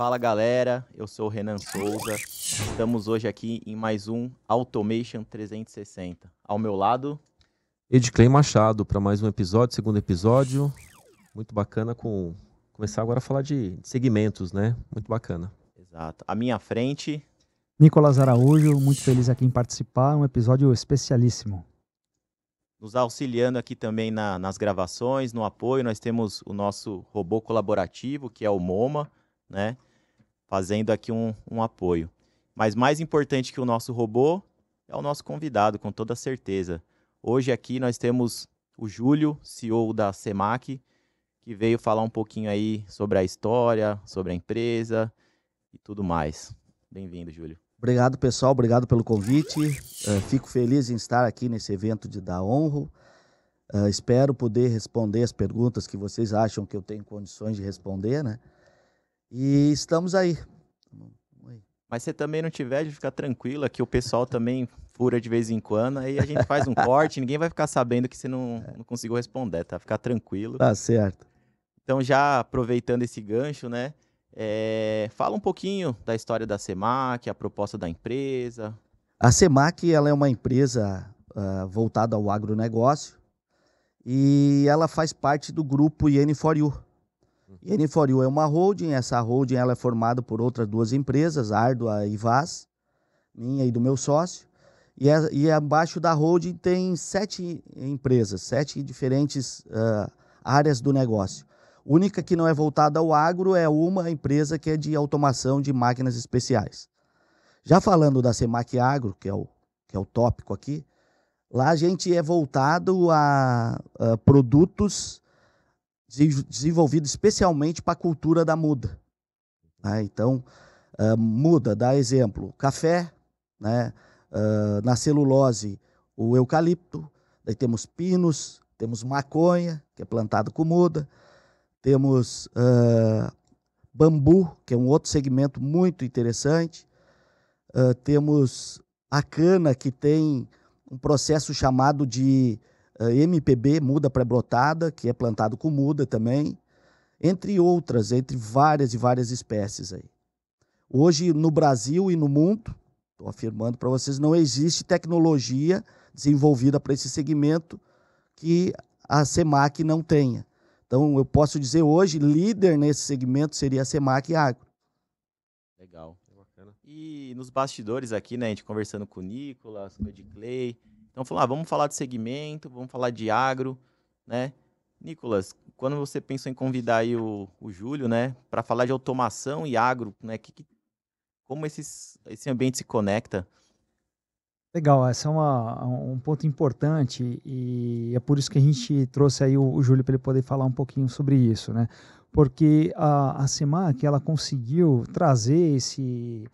Fala galera, eu sou o Renan Souza. Estamos hoje aqui em mais um Automation 360. Ao meu lado, Edclay Machado para mais um episódio, segundo episódio. Muito bacana com começar agora a falar de segmentos, né? Muito bacana. Exato. À minha frente, Nicolas Araújo, muito feliz aqui em participar, um episódio especialíssimo. Nos auxiliando aqui também na, nas gravações, no apoio, nós temos o nosso robô colaborativo, que é o MoMA, né? fazendo aqui um, um apoio. Mas mais importante que o nosso robô é o nosso convidado, com toda certeza. Hoje aqui nós temos o Júlio, CEO da Semac, que veio falar um pouquinho aí sobre a história, sobre a empresa e tudo mais. Bem-vindo, Júlio. Obrigado, pessoal. Obrigado pelo convite. Uh, fico feliz em estar aqui nesse evento de dar Honro. Uh, eh, espero poder responder as perguntas que vocês acham que eu tenho condições de responder, né? E estamos aí. Mas você também não tiver de ficar tranquila que o pessoal também fura de vez em quando, aí a gente faz um corte, ninguém vai ficar sabendo que você não, não conseguiu responder, tá? Ficar tranquilo. Tá certo. Então, já aproveitando esse gancho, né? É, fala um pouquinho da história da SEMAC, a proposta da empresa. A SEMAC ela é uma empresa uh, voltada ao agronegócio e ela faz parte do grupo IN4U, e N4U é uma holding, essa holding ela é formada por outras duas empresas, Ardua e Vaz, minha e do meu sócio. E, é, e abaixo da holding tem sete empresas, sete diferentes uh, áreas do negócio. Única que não é voltada ao agro é uma empresa que é de automação de máquinas especiais. Já falando da Semac Agro, que é o, que é o tópico aqui, lá a gente é voltado a, a produtos desenvolvido especialmente para a cultura da muda. Né? Então, uh, muda, dá exemplo, café, né? Uh, na celulose, o eucalipto, daí temos pinos, temos maconha, que é plantado com muda, temos uh, bambu, que é um outro segmento muito interessante, temos a cana, que tem um processo chamado de ah, MPB, muda pré-brotada, que é plantado com muda também, entre outras, entre várias e várias espécies aí. Hoje, no Brasil e no mundo, estou afirmando para vocês, não existe tecnologia desenvolvida para esse segmento que a SEMAC não tenha. Então, eu posso dizer hoje, líder nesse segmento seria a SEMAC e Agro. Legal. E nos bastidores aqui, né, a gente conversando com o Nicolas, com o Edclay, então falou, ah, vamos falar de segmento, vamos falar de agro, né? Nicolas, quando você pensou em convidar aí o, o Júlio, né, para falar de automação e agro, né, que, que, como esses, esse ambiente se conecta? Legal, esse é uma, um ponto importante e é por isso que a gente trouxe aí o, o Júlio para ele poder falar um pouquinho sobre isso, né? Porque a, a CEMAC, ela conseguiu trazer esse,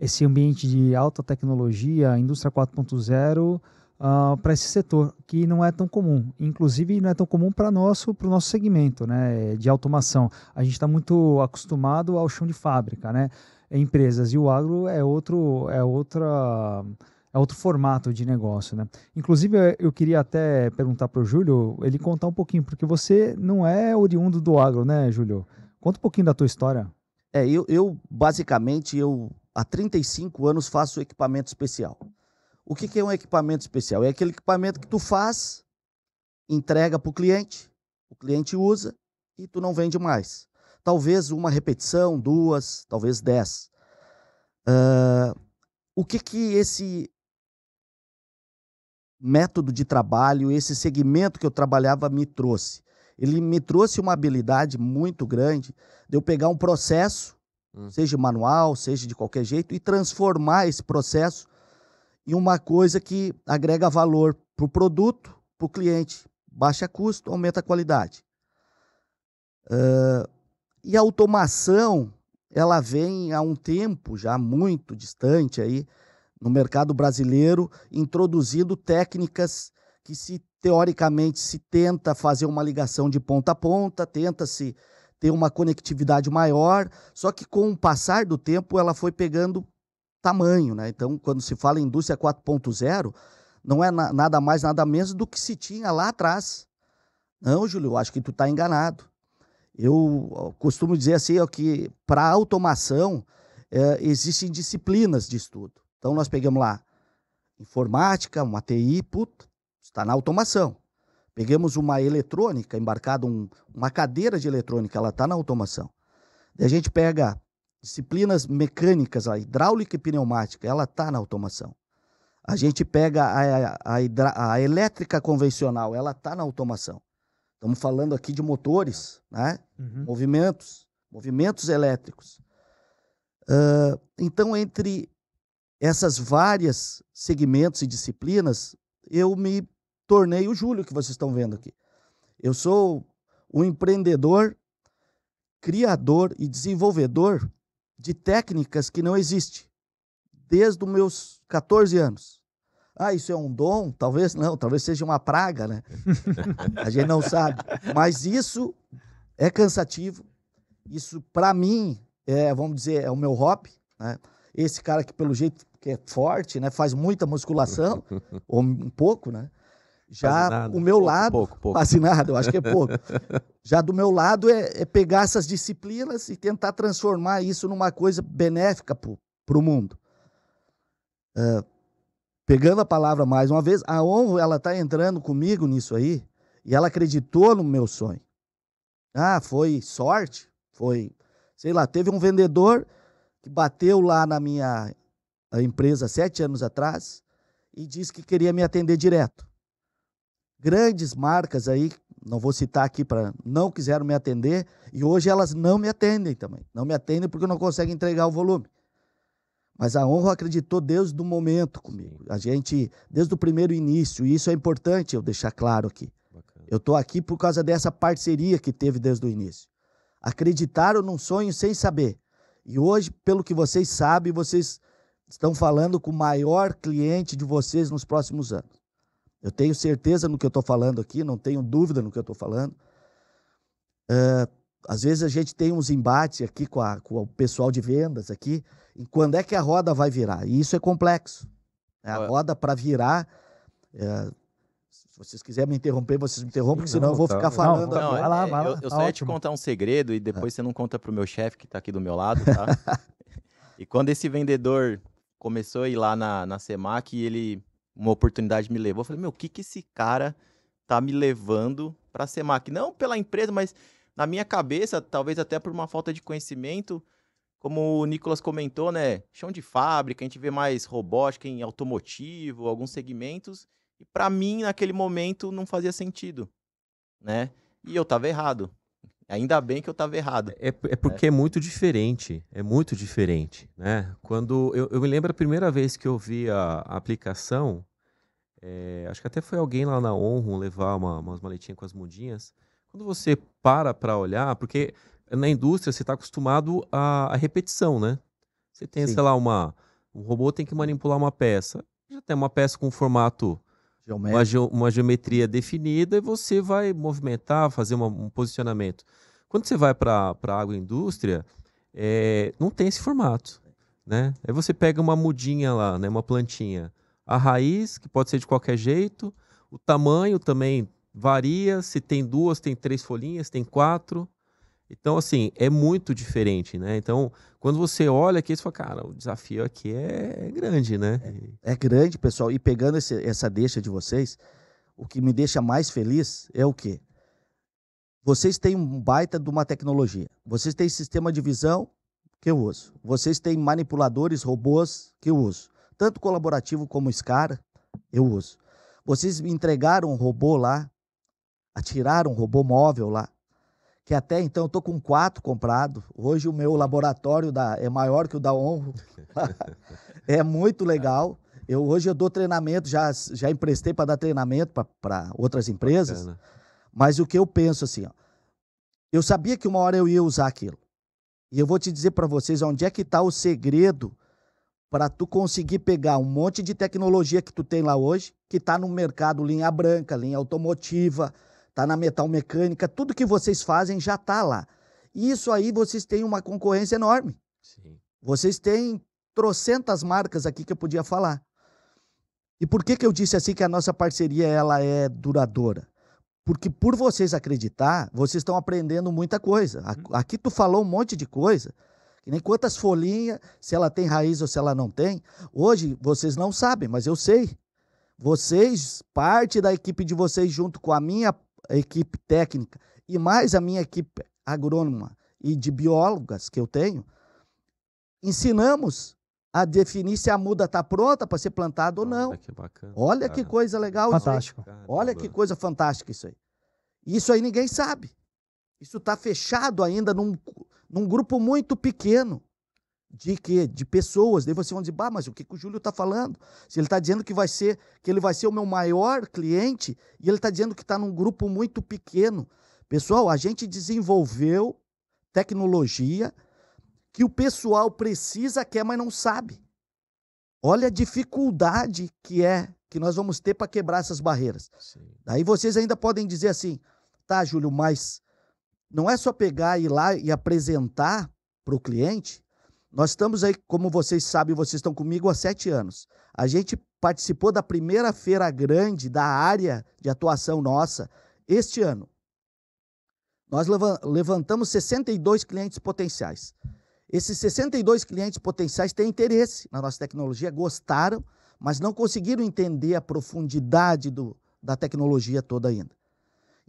esse ambiente de alta tecnologia, indústria 4.0, uh, ah, para esse setor, que não é tão comum. Inclusive, não é tão comum para o nosso, o nosso segmento né, de automação. A gente está muito acostumado ao chão de fábrica, né? Empresas. E o agro é outro. É outra é outro formato de negócio, né? Inclusive, eu queria até perguntar para o Júlio, ele contar um pouquinho, porque você não é oriundo do agro, né, Júlio? Conta um pouquinho da tua história. É, eu, eu basicamente, eu há 35 anos faço equipamento especial. O que, que é um equipamento especial? É aquele equipamento que tu faz, entrega para o cliente, o cliente usa e tu não vende mais. Talvez uma repetição, duas, talvez dez. Uh, o que que esse método de trabalho, esse segmento que eu trabalhava me trouxe? Ele me trouxe uma habilidade muito grande de eu pegar um processo, hum. seja manual, seja de qualquer jeito, e transformar esse processo e uma coisa que agrega valor para o produto, para o cliente. Baixa custo, aumenta a qualidade. Uh, e a automação, ela vem há um tempo já muito distante aí no mercado brasileiro, introduzindo técnicas que se teoricamente se tenta fazer uma ligação de ponta a ponta, tenta-se ter uma conectividade maior, só que com o passar do tempo ela foi pegando tamanho. Né? Então, quando se fala em indústria 4.0, não é na, nada mais, nada menos do que se tinha lá atrás. Não, Júlio, acho que tu está enganado. Eu costumo dizer assim ó, que para automação é, existem disciplinas de estudo. Então, nós pegamos lá informática, uma TI, está na automação. Pegamos uma eletrônica, embarcada um, uma cadeira de eletrônica, ela está na automação. Daí a gente pega disciplinas mecânicas, a hidráulica e pneumática, ela está na automação. A gente pega a, a, a, a elétrica convencional, ela está na automação. Estamos falando aqui de motores, né? Uhum. movimentos, movimentos elétricos. Uh, então, entre essas várias segmentos e disciplinas, eu me tornei o Júlio que vocês estão vendo aqui. Eu sou um empreendedor, criador e desenvolvedor de técnicas que não existe desde os meus 14 anos. Ah, isso é um dom? Talvez não, talvez seja uma praga, né? A gente não sabe. Mas isso é cansativo. Isso, para mim, é, vamos dizer, é o meu hobby. Né? Esse cara que, pelo jeito que é forte, né? faz muita musculação, ou um pouco, né? Já o meu pouco, lado. Pouco, pouco. eu acho que é pouco. Já do meu lado é, é pegar essas disciplinas e tentar transformar isso numa coisa benéfica para o mundo. É, pegando a palavra mais uma vez, a honra ela está entrando comigo nisso aí e ela acreditou no meu sonho. Ah, foi sorte, foi, sei lá, teve um vendedor que bateu lá na minha empresa sete anos atrás e disse que queria me atender direto grandes marcas aí, não vou citar aqui para não quiseram me atender e hoje elas não me atendem também. Não me atendem porque não conseguem entregar o volume. Mas a honra acreditou desde o momento comigo. A gente, desde o primeiro início, e isso é importante eu deixar claro aqui. Bacana. Eu estou aqui por causa dessa parceria que teve desde o início. Acreditaram num sonho sem saber. E hoje, pelo que vocês sabem, vocês estão falando com o maior cliente de vocês nos próximos anos. Eu tenho certeza no que eu estou falando aqui, não tenho dúvida no que eu estou falando. É, às vezes a gente tem uns embates aqui com, a, com o pessoal de vendas aqui, em quando é que a roda vai virar? E isso é complexo. É a roda para virar. É, se vocês quiserem me interromper, vocês me interrompem, senão não, eu vou tá. ficar falando. Não, tá não, vai lá, vai lá. Eu, eu tá só ia te contar um segredo e depois é. você não conta pro meu chefe que está aqui do meu lado, tá? e quando esse vendedor começou a ir lá na, na SEMAC, ele uma oportunidade me levou. Eu falei, meu, o que, que esse cara tá me levando para ser máquina? Não pela empresa, mas na minha cabeça, talvez até por uma falta de conhecimento, como o Nicolas comentou, né? Chão de fábrica, a gente vê mais robótica em automotivo, alguns segmentos. E para mim, naquele momento, não fazia sentido, né? E eu tava errado. Ainda bem que eu estava errado. É, é porque é. é. muito diferente, é muito diferente, né? Quando eu, eu, me lembro a primeira vez que eu vi a, a aplicação, é, acho que até foi alguém lá na ONU levar uma, umas maletinhas com as mudinhas. Quando você para para olhar, porque na indústria você está acostumado à, à, repetição, né? Você tem, Sim. sei lá, uma um robô tem que manipular uma peça, já tem uma peça com formato uma, ge uma, geometria definida e você vai movimentar, fazer uma, um posicionamento. Quando você vai para a agroindústria, é, não tem esse formato. Né? Aí você pega uma mudinha lá, né? uma plantinha. A raiz, que pode ser de qualquer jeito, o tamanho também varia, se tem duas, tem três folhinhas, tem quatro. Então, assim, é muito diferente, né? Então, quando você olha aqui, você fala, cara, o desafio aqui é, é, grande, né? É, é grande, pessoal. E pegando esse, essa deixa de vocês, o que me deixa mais feliz é o quê? Vocês têm um baita de uma tecnologia. Vocês têm sistema de visão que eu uso. Vocês têm manipuladores, robôs que eu uso. Tanto colaborativo como Scar, eu uso. Vocês me entregaram um robô lá, atiraram um robô móvel lá que até então eu estou com quatro comprado. Hoje o meu laboratório da, é maior que o da Honro. é muito legal. Eu, hoje eu dou treinamento, já, já emprestei para dar treinamento para outras empresas. Bacana. Mas o que eu penso assim, ó, eu sabia que uma hora eu ia usar aquilo. E eu vou te dizer para vocês onde é que está o segredo para tu conseguir pegar um monte de tecnologia que tu tem lá hoje, que está no mercado linha branca, linha automotiva, está na metal mecânica, tudo que vocês fazem já está lá. e Isso aí vocês têm uma concorrência enorme. Sim. Vocês têm trocentas marcas aqui que eu podia falar. E por que, que eu disse assim que a nossa parceria ela é duradoura? Porque por vocês acreditar, vocês estão aprendendo muita coisa. Uhum. Aqui tu falou um monte de coisa, que nem quantas folhinhas, se ela tem raiz ou se ela não tem. Hoje vocês não sabem, mas eu sei. Vocês, parte da equipe de vocês junto com a minha, a equipe técnica e mais a minha equipe agrônoma e de biólogas que eu tenho, ensinamos a definir se a muda está pronta para ser plantada ou não. Olha que, bacana, Olha que coisa legal Fantástico. isso aí. Olha que coisa fantástica isso aí. Isso aí ninguém sabe. Isso está fechado ainda num, num grupo muito pequeno de quê? De pessoas. Daí você vão dizer, bah, mas o que, que o Júlio está falando? Se ele está dizendo que vai ser, que ele vai ser o meu maior cliente, e ele está dizendo que está num grupo muito pequeno. Pessoal, a gente desenvolveu tecnologia que o pessoal precisa, quer, mas não sabe. Olha a dificuldade que é que nós vamos ter para quebrar essas barreiras. Sim. Daí vocês ainda podem dizer assim, tá, Júlio, mas não é só pegar e ir lá e apresentar para o cliente nós estamos aí, como vocês sabem, vocês estão comigo há sete anos. A gente participou da primeira feira grande da área de atuação nossa este ano. Nós levantamos 62 clientes potenciais. Esses 62 clientes potenciais têm interesse na nossa tecnologia, gostaram, mas não conseguiram entender a profundidade do, da tecnologia toda ainda.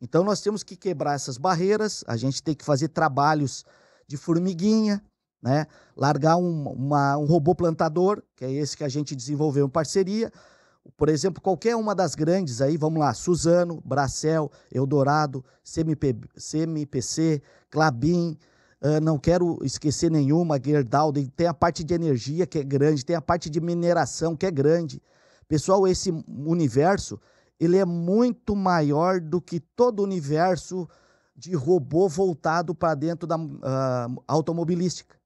Então nós temos que quebrar essas barreiras, a gente tem que fazer trabalhos de formiguinha, né? Largar um, uma, um robô plantador, que é esse que a gente desenvolveu em parceria. Por exemplo, qualquer uma das grandes aí, vamos lá, Suzano, Bracel, Eldorado, CMP, CMPC, Clabin, Uh, não quero esquecer nenhuma, Gerdalden, tem a parte de energia que é grande, tem a parte de mineração que é grande. Pessoal, esse universo, ele é muito maior do que todo o universo de robô voltado para dentro da uh, automobilística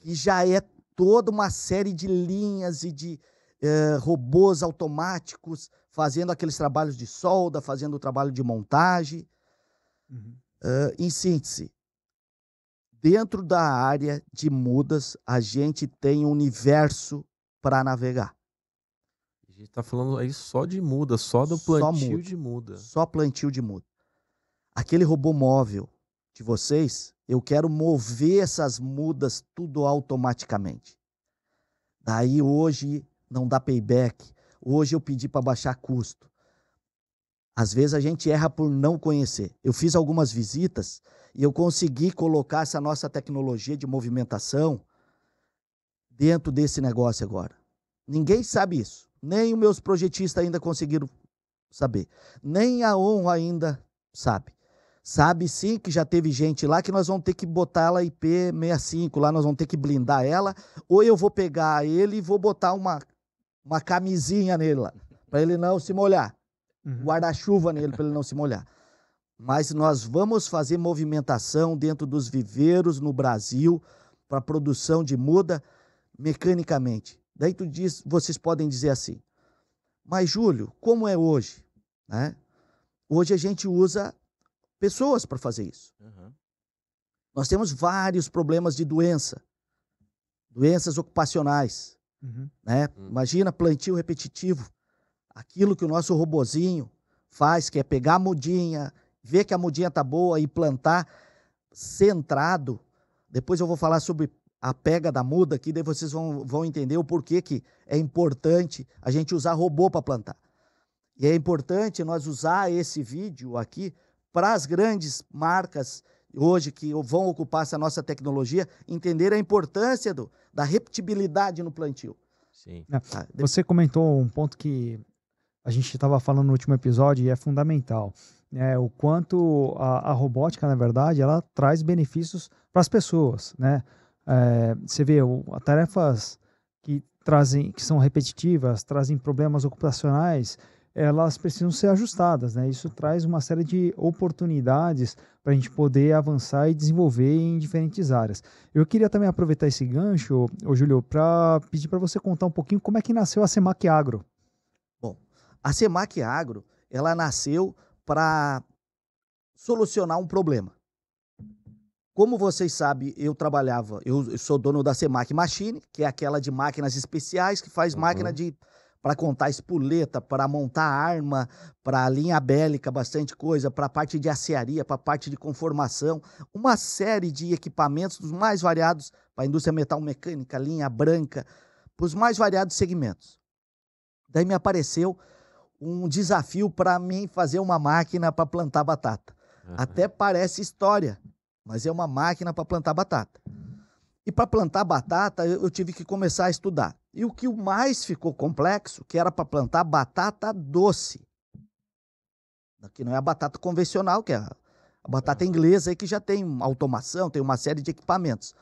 que já é toda uma série de linhas e de eh, robôs automáticos fazendo aqueles trabalhos de solda, fazendo o trabalho de montagem. Uhum. Uh, em síntese, dentro da área de mudas, a gente tem um universo para navegar. A gente está falando aí só de muda, só do plantio só muda, de muda. Só plantio de muda. Aquele robô móvel de vocês, eu quero mover essas mudas tudo automaticamente. Daí hoje não dá payback. Hoje eu pedi para baixar custo. Às vezes a gente erra por não conhecer. Eu fiz algumas visitas e eu consegui colocar essa nossa tecnologia de movimentação dentro desse negócio agora. Ninguém sabe isso. Nem os meus projetistas ainda conseguiram saber. Nem a onu ainda sabe sabe sim que já teve gente lá que nós vamos ter que botar ela IP65, lá nós vamos ter que blindar ela, ou eu vou pegar ele e vou botar uma, uma camisinha nele lá, para ele não se molhar. Uhum. Guarda-chuva nele para ele não se molhar. Mas nós vamos fazer movimentação dentro dos viveiros no Brasil para produção de muda mecanicamente. Daí tu diz, vocês podem dizer assim: "Mas Júlio, como é hoje?", né? Hoje a gente usa pessoas para fazer isso. Uhum. Nós temos vários problemas de doença, doenças ocupacionais. Uhum. Né? Uhum. Imagina plantio repetitivo, aquilo que o nosso robozinho faz, que é pegar a mudinha, ver que a mudinha tá boa e plantar centrado. Depois eu vou falar sobre a pega da muda aqui, daí vocês vão, vão entender o porquê que é importante a gente usar robô para plantar. E é importante nós usar esse vídeo aqui para as grandes marcas hoje que vão ocupar essa nossa tecnologia entender a importância do, da repetibilidade no plantio. Sim. É, ah, você comentou um ponto que a gente estava falando no último episódio e é fundamental. É, o quanto a, a robótica, na verdade, ela traz benefícios para as pessoas, né? É, você vê o, tarefas que trazem, que são repetitivas, trazem problemas ocupacionais, elas precisam ser ajustadas, né? Isso traz uma série de oportunidades para a gente poder avançar e desenvolver em diferentes áreas. Eu queria também aproveitar esse gancho, ô Júlio, para pedir para você contar um pouquinho como é que nasceu a Semac Agro. Bom, a Semac Agro, ela nasceu para solucionar um problema. Como vocês sabem, eu trabalhava, eu sou dono da Semac Machine, que é aquela de máquinas especiais que faz uhum. máquina de para contar espoleta, para montar arma, para linha bélica, bastante coisa, para a parte de aciaria, para a parte de conformação, uma série de equipamentos dos mais variados para a indústria metal mecânica, linha branca, para os mais variados segmentos. Daí me apareceu um desafio para mim fazer uma máquina para plantar batata. Uhum. Até parece história, mas é uma máquina para plantar batata. E para plantar batata, eu, tive que começar a estudar. E o que mais ficou complexo, que era para plantar batata doce. Que não é a batata convencional, que é a, batata é. inglesa, aí, que já tem automação, tem uma série de equipamentos.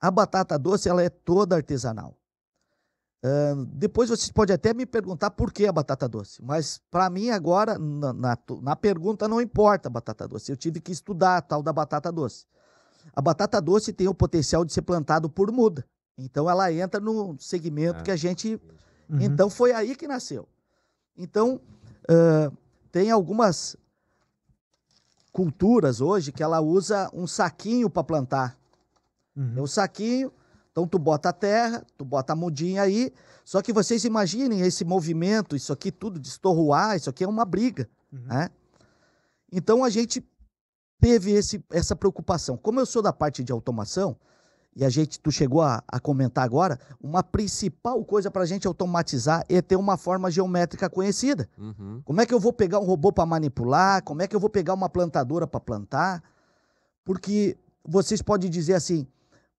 A batata doce, ela é toda artesanal. Uh, depois vocês podem até me perguntar por que a batata doce, mas para mim agora, na, na, na, pergunta, não importa a batata doce. Eu tive que estudar a tal da batata doce. A batata doce tem o potencial de ser plantado por muda. Então ela entra no segmento ah, que a gente. Uhum. Então foi aí que nasceu. Então uh, tem algumas culturas hoje que ela usa um saquinho para plantar. Uhum. É um saquinho, então tu bota a terra, tu bota a mudinha aí. Só que vocês imaginem esse movimento, isso aqui tudo de de isso aqui é uma briga, uhum. né? Então a gente teve esse, essa preocupação. Como eu sou da parte de automação, e a gente, tu chegou a, a comentar agora, uma principal coisa para a gente automatizar é ter uma forma geométrica conhecida. Uhum. Como é que eu vou pegar um robô para manipular? Como é que eu vou pegar uma plantadora para plantar? Porque vocês podem dizer assim,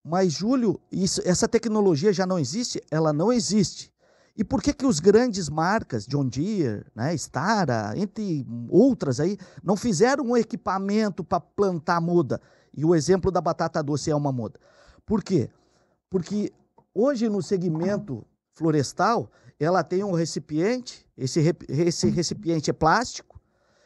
mas Júlio, isso, essa tecnologia já não existe? Ela não existe. E por que que os grandes marcas, John Deere, né, Stara, entre outras aí, não fizeram um equipamento para plantar muda? E o exemplo da batata doce é uma muda. Por quê? Porque hoje no segmento florestal, ela tem um recipiente, esse, re esse recipiente é plástico.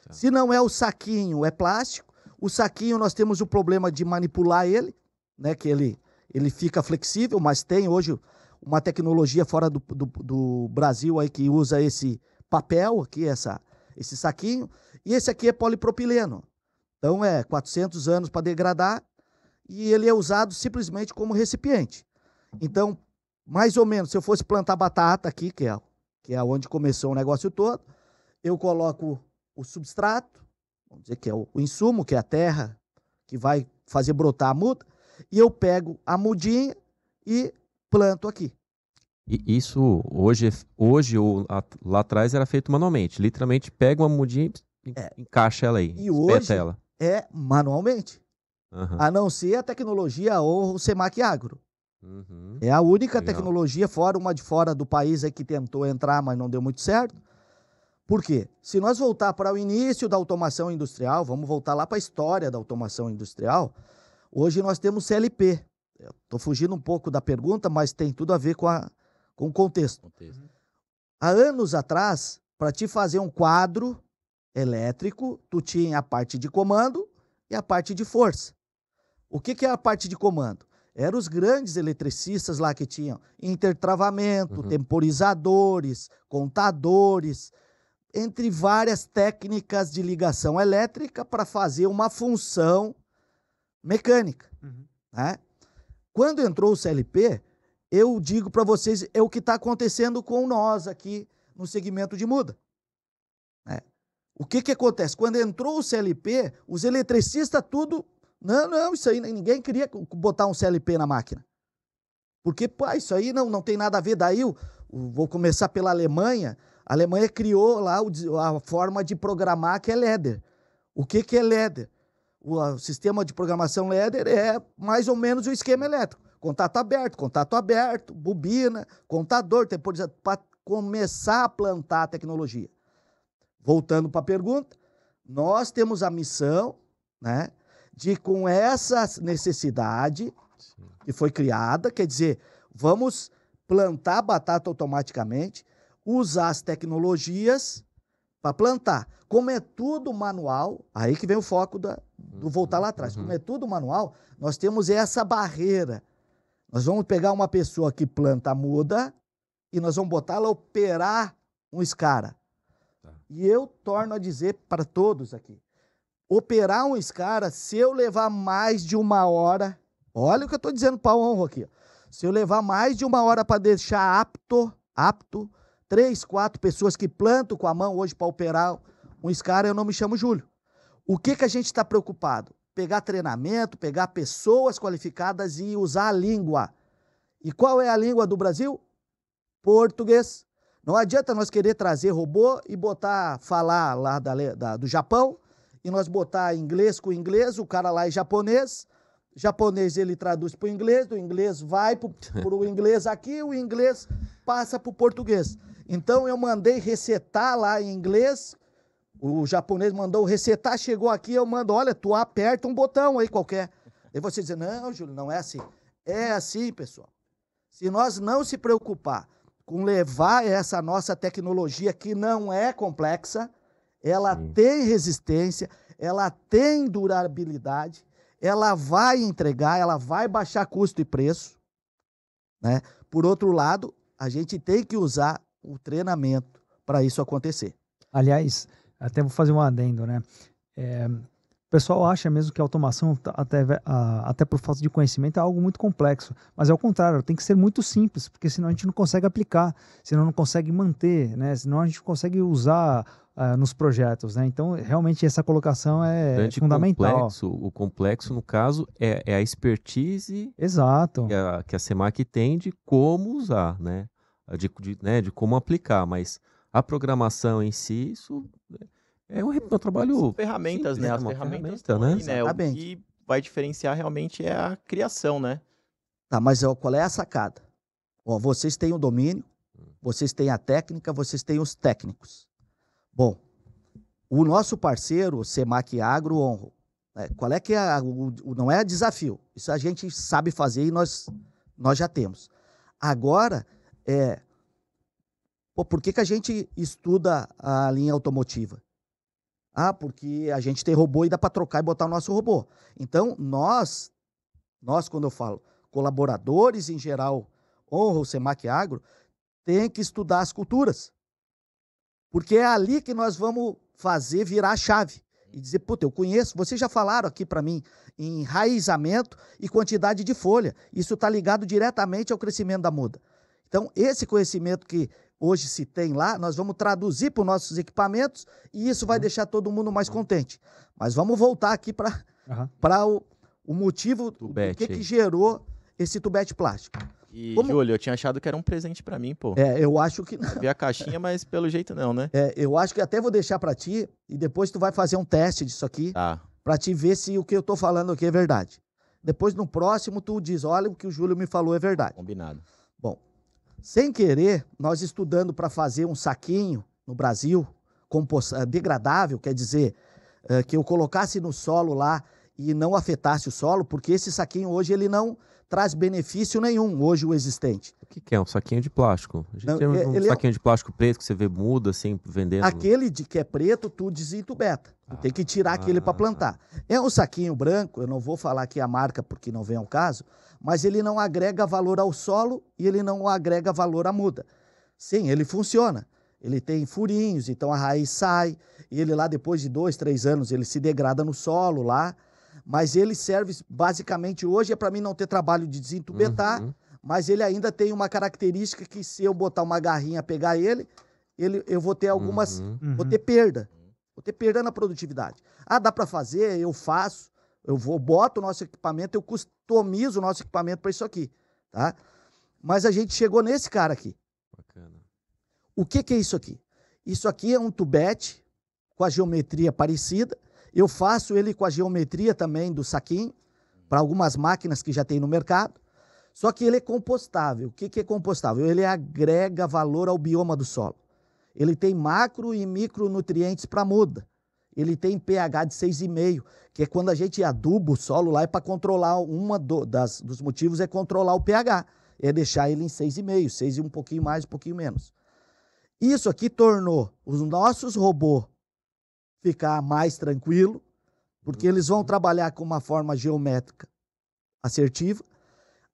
Tá. Se não é o saquinho, é plástico. O saquinho nós temos o problema de manipular ele, né, que ele ele fica flexível, mas tem hoje uma tecnologia fora do, do, do Brasil aí que usa esse papel aqui, essa, esse saquinho, e esse aqui é polipropileno. Então é 400 anos para degradar e ele é usado simplesmente como recipiente. Então, mais ou menos, se eu fosse plantar batata aqui, que é, que é onde começou o negócio todo, eu coloco o substrato, vamos dizer que é o, o insumo, que é a terra que vai fazer brotar a muda, e eu pego a mudinha e planto aqui. E isso hoje, hoje ou lá atrás era feito manualmente. Literalmente pega uma mudinha e é. encaixa ela aí. E hoje ela. é manualmente. Uhum. A não ser a tecnologia ou o Semac Agro. Uhum. É a única Legal. tecnologia, fora uma de fora do país aí que tentou entrar, mas não deu muito certo. Por quê? Se nós voltar para o início da automação industrial, vamos voltar lá para a história da automação industrial, hoje nós temos CLP, Estou fugindo um pouco da pergunta, mas tem tudo a ver com, a, com o contexto. contexto. Há anos atrás, para te fazer um quadro elétrico, tu tinha a parte de comando e a parte de força. O que, que é a parte de comando? Eram os grandes eletricistas lá que tinham intertravamento, uhum. temporizadores, contadores, entre várias técnicas de ligação elétrica para fazer uma função mecânica. Uhum. Né? Quando entrou o CLP, eu digo para vocês, é o que está acontecendo com nós aqui no segmento de muda. É. O que, que acontece? Quando entrou o CLP, os eletricistas tudo. Não, não, isso aí ninguém queria botar um CLP na máquina. Porque, pá, isso aí não, não tem nada a ver. Daí, eu, eu vou começar pela Alemanha. A Alemanha criou lá o, a forma de programar que é LEDER. O que, que é LEDER? o sistema de programação LEDER é mais ou menos o esquema elétrico. Contato aberto, contato aberto, bobina, contador, temporizador, para começar a plantar a tecnologia. Voltando para a pergunta, nós temos a missão né, de, com essa necessidade Sim. que foi criada, quer dizer, vamos plantar batata automaticamente, usar as tecnologias para plantar. Como é tudo manual, aí que vem o foco da, do uhum, voltar lá atrás. Como uhum. é tudo manual, nós temos essa barreira. Nós vamos pegar uma pessoa que planta muda e nós vamos botá-la operar um escara. Tá. E eu torno a dizer para todos aqui: operar um escara, se eu levar mais de uma hora, olha o que eu estou dizendo para o honro aqui. Se eu levar mais de uma hora para deixar apto, apto, três, quatro pessoas que plantam com a mão hoje para operar um Scar, eu não me chamo Júlio. O que, que a gente está preocupado? Pegar treinamento, pegar pessoas qualificadas e usar a língua. E qual é a língua do Brasil? Português. Não adianta nós querer trazer robô e botar, falar lá da, da, do Japão, e nós botar inglês com inglês, o cara lá é japonês, japonês ele traduz para o inglês, do inglês vai para o inglês aqui, o inglês passa para o português. Então eu mandei resetar lá em inglês. O japonês mandou resetar, chegou aqui, eu mando, olha, tu aperta um botão aí qualquer. E você diz, não, Júlio, não é assim. É assim, pessoal. Se nós não se preocupar com levar essa nossa tecnologia que não é complexa, ela Sim. tem resistência, ela tem durabilidade, ela vai entregar, ela vai baixar custo e preço. Né? Por outro lado, a gente tem que usar o treinamento para isso acontecer. Aliás, até vou fazer um adendo, né? É, o pessoal acha mesmo que a automação, tá, até, até por falta de conhecimento, é algo muito complexo. Mas é o contrário, tem que ser muito simples, porque senão a gente não consegue aplicar, senão não consegue manter, né? senão a gente consegue usar uh, nos projetos. Né? Então, realmente, essa colocação é Bastante fundamental. Complexo, o complexo, no caso, é, é a expertise Exato. Que, a, que a SEMAC tem de como usar. Né? Eh, de, de, né, de como aplicar, mas a programação em si, isso né, é um, é um trabalho. As ferramentas, simples, né? É As ferramentas, ferramenta, né? Aí, né? O que vai diferenciar realmente é a criação, né? Tá, mas ó, qual é a sacada? Ó, vocês têm o domínio, hum. vocês têm a técnica, vocês têm os técnicos. Bom, o nosso parceiro, Semac Agro Honro, né, qual é que é a, o, o, não é desafio? Isso a gente sabe fazer e nós, nós já temos. Agora, é pô, por que, que a gente estuda a linha automotiva? Ah, porque a gente tem robô e dá para trocar e botar o nosso robô. Então, nós, nós, quando eu falo, colaboradores em geral, honra o SEMAC Agro, tem que estudar as culturas. Porque é ali que nós vamos fazer virar a chave. E dizer, puta, eu conheço, vocês já falaram aqui para mim em enraizamento e quantidade de folha. Isso está ligado diretamente ao crescimento da muda. Então, esse conhecimento que hoje se tem lá, nós vamos traduzir para os nossos equipamentos e isso vai uhum. deixar todo mundo mais contente. Mas vamos voltar aqui para uhum. o, o motivo tubete, do que, que, gerou esse tubete plástico. E, Como... Júlio, eu tinha achado que era um presente para mim, pô. É, eu acho que não. Vi a caixinha, mas pelo jeito não, né? É, eu acho que até vou deixar para ti e depois tu vai fazer um teste disso aqui tá. para te ver se o que eu tô falando aqui é verdade. Depois, no próximo, tu diz, olha, o que o Júlio me falou é verdade. Combinado. Sem querer, nós estudando para fazer um saquinho no Brasil, eh, degradável, quer dizer, eh, que eu colocasse no solo lá e não afetasse o solo, porque esse saquinho hoje ele não traz benefício nenhum hoje o existente. O que, que é um saquinho de plástico? A gente não, tem um é, é saquinho é... de plástico preto que você vê muda assim vendendo. Aquele de que é preto, tu desentubeta. Tu ah, tem que tirar ah, aquele tá. para plantar. É um saquinho branco, eu não vou falar aqui a marca porque não vem ao caso, mas ele não agrega valor ao solo e ele não agrega valor à muda. Sim, ele funciona. Ele tem furinhos, então a raiz sai, e ele lá depois de dois, três anos, ele se degrada no solo lá, mas ele serve basicamente hoje é para mim não ter trabalho de desentubetar, uhum. mas ele ainda tem uma característica que se eu botar uma garrinha pegar ele, ele eu vou ter algumas, uhum. uhum. vou ter perda, vou ter perda na produtividade. Ah, dá para fazer, eu faço, eu vou boto o nosso equipamento, eu customizo o nosso equipamento para isso aqui, tá? Mas a gente chegou nesse cara aqui. Bacana. O que que é isso aqui? Isso aqui é um tubete com a geometria parecida eu faço ele com a geometria também do saquinho, para algumas máquinas que já tem no mercado. Só que ele é compostável. O que, que é compostável? Ele agrega valor ao bioma do solo. Ele tem macro e micronutrientes para muda. Ele tem pH de 6,5, que é quando a gente aduba o solo lá, é para controlar. Uma do, das, dos motivos é controlar o pH, é deixar ele em 6,5, 6 e um pouquinho mais, um pouquinho menos. Isso aqui tornou os nossos robôs ficar mais tranquilo, porque eles vão uhum. trabalhar com uma forma geométrica assertiva.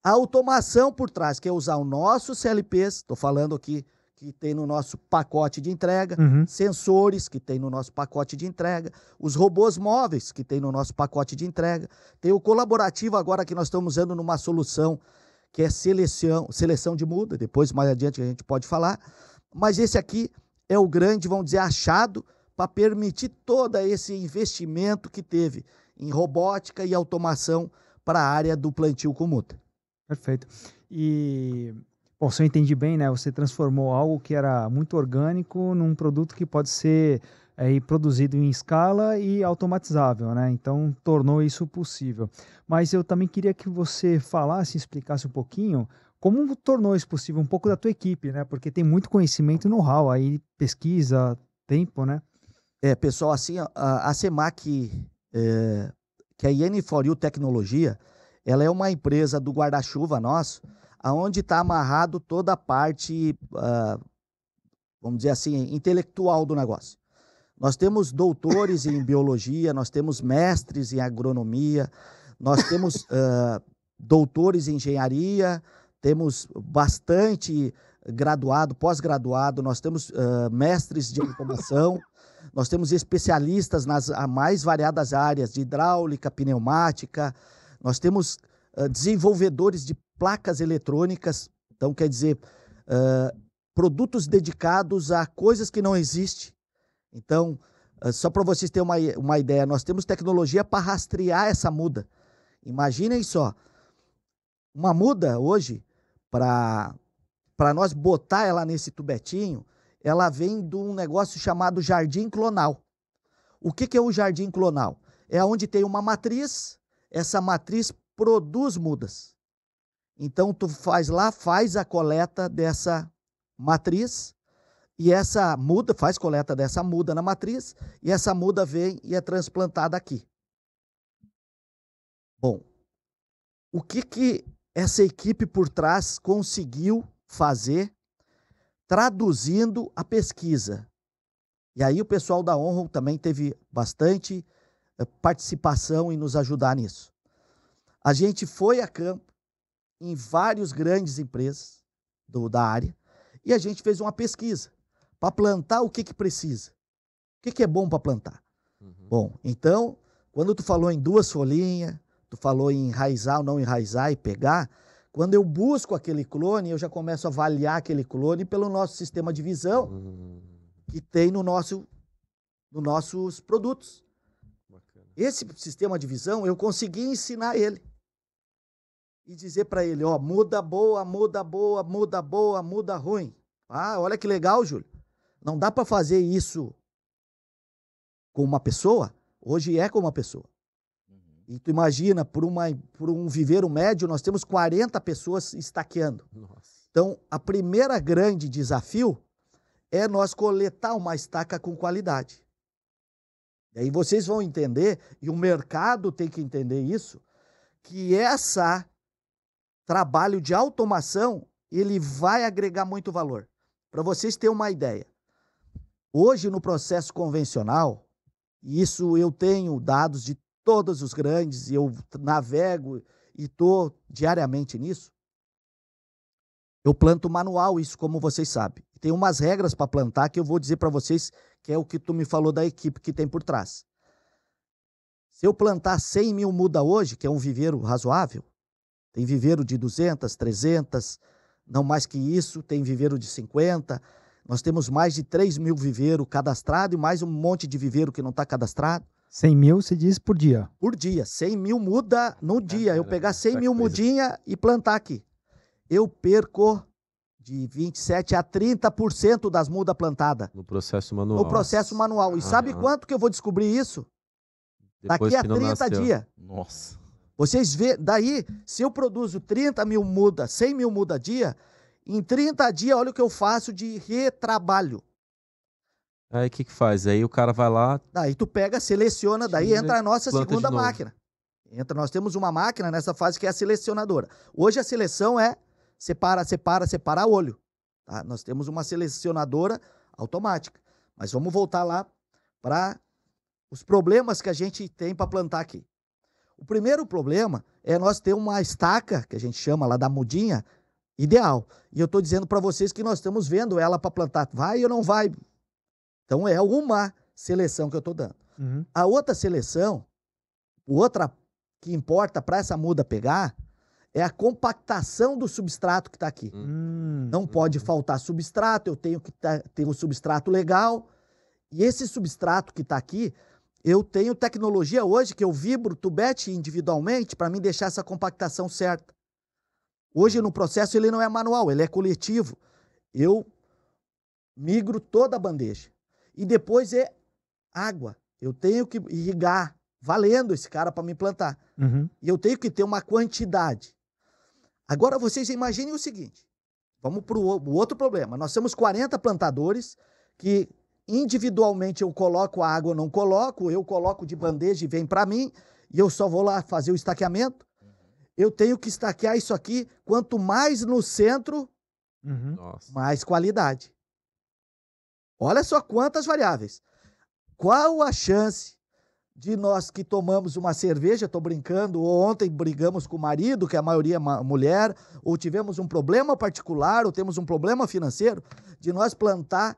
A automação por trás, que é usar o nosso CLPs, estou falando aqui que tem no nosso pacote de entrega, uhum. sensores que tem no nosso pacote de entrega, os robôs móveis que tem no nosso pacote de entrega. Tem o colaborativo agora que nós estamos usando numa solução que é seleção, seleção de muda, depois mais adiante a gente pode falar. Mas esse aqui é o grande, vamos dizer, achado para permitir todo esse investimento que teve em robótica e automação para a área do plantio com Perfeito. E, bom, se eu entendi bem, né, você transformou algo que era muito orgânico num produto que pode ser é, produzido em escala e automatizável, né? Então tornou isso possível. Mas eu também queria que você falasse, explicasse um pouquinho como tornou isso possível, um pouco da tua equipe, né? Porque tem muito conhecimento e know-how aí, pesquisa, tempo, né? é, pessoal, assim, a, a CEMAC, é, que é a IN4U Tecnologia, ela é uma empresa do guarda-chuva nosso, aonde está amarrado toda a parte, uh, vamos dizer assim, intelectual do negócio. Nós temos doutores em biologia, nós temos mestres em agronomia, nós temos uh, doutores em engenharia, temos bastante graduado, pós-graduado, nós temos uh, mestres de informação, nós temos especialistas nas ah, mais variadas áreas de hidráulica, pneumática, nós temos uh, desenvolvedores de placas eletrônicas, então quer dizer, uh, produtos dedicados a coisas que não existem. Então, uh, só para vocês terem uma, uma ideia, nós temos tecnologia para rastrear essa muda. Imaginem só, uma muda hoje, para nós botar ela nesse tubetinho, ela vem de um negócio chamado jardim clonal. O que, que é o jardim clonal? É onde tem uma matriz, essa matriz produz mudas. Então tu faz lá, faz a coleta dessa matriz e essa muda, faz coleta dessa muda na matriz e essa muda vem e é transplantada aqui. Bom, o que que essa equipe por trás conseguiu fazer traduzindo a pesquisa. E aí o pessoal da Honra também teve bastante eh, participação em nos ajudar nisso. A gente foi a campo em vários grandes empresas do, da área e a gente fez uma pesquisa para plantar o que, que precisa. O que, que é bom para plantar? Uhum. Bom, então, quando tu falou em duas folhinhas, tu falou em enraizar ou não enraizar e pegar, quando eu busco aquele clone, eu já começo a avaliar aquele clone pelo nosso sistema de visão hum. que tem no nosso, nos nossos produtos. Bacana. Esse sistema de visão eu consegui ensinar ele e dizer para ele, ó, muda boa, muda boa, muda boa, muda ruim. Ah, olha que legal, Júlio. Não dá para fazer isso com uma pessoa. Hoje é com uma pessoa. E tu imagina, por, uma, por um viveiro médio, nós temos 40 pessoas estaqueando. Nossa. Então, a primeira grande desafio é nós coletar uma estaca com qualidade. E aí vocês vão entender, e o mercado tem que entender isso, que essa trabalho de automação, ele vai agregar muito valor. Para vocês terem uma ideia, hoje no processo convencional, isso eu tenho dados de todos os grandes, e eu navego e estou diariamente nisso. Eu planto manual, isso como vocês sabem. Tem umas regras para plantar que eu vou dizer para vocês, que é o que tu me falou da equipe que tem por trás. Se eu plantar 100 mil muda hoje, que é um viveiro razoável, tem viveiro de 200, 300, não mais que isso, tem viveiro de 50. Nós temos mais de 3 mil viveiro cadastrado e mais um monte de viveiro que não está cadastrado. 100 mil se diz por dia. Por dia. 100 mil muda no é, dia. Ah, eu pegar 100 é mil mudinha e plantar aqui. Eu perco de 27 a 30% das mudas plantadas. No processo manual. No processo manual. E ah, sabe ah. quanto que eu vou descobrir isso? Depois Daqui a 30 dias. Nossa. Vocês vê, daí, se eu produzo 30 mil mudas, 100 mil mudas a dia, em 30 dias, olha o que eu faço de retrabalho. Aí o que, que faz? Aí o cara vai lá. Aí tu pega, seleciona, daí entra a nossa segunda máquina. Entra, nós temos uma máquina nessa fase que é a selecionadora. Hoje a seleção é separa, separa, separa olho. Tá? Nós temos uma selecionadora automática. Mas vamos voltar lá para os problemas que a gente tem para plantar aqui. O primeiro problema é nós ter uma estaca, que a gente chama lá da mudinha, ideal. E eu estou dizendo para vocês que nós estamos vendo ela para plantar. Vai ou não vai, então é uma seleção que eu estou dando. Uhum. A outra seleção, outra que importa para essa muda pegar, é a compactação do substrato que está aqui. Uhum. Não pode hum. faltar substrato, eu tenho que tá, ter um substrato legal. E esse substrato que está aqui, eu tenho tecnologia hoje que eu vibro tubete individualmente para me deixar essa compactação certa. Hoje no processo ele não é manual, ele é coletivo. Eu migro toda a bandeja. E depois é água. Eu tenho que irrigar, valendo esse cara para me plantar. Uhum. E eu tenho que ter uma quantidade. Agora vocês imaginem o seguinte: vamos para o outro problema. Nós temos 40 plantadores que individualmente eu coloco a água, não coloco, eu coloco de bandeja e vem para mim, e eu só vou lá fazer o estaqueamento. Eu tenho que estaquear isso aqui. Quanto mais no centro, uhum. mais qualidade. Olha só quantas variáveis. Qual a chance de nós que tomamos uma cerveja, estou brincando, ou ontem brigamos com o marido, que a maioria é mulher, ou tivemos um problema particular, ou temos um problema financeiro, de nós plantar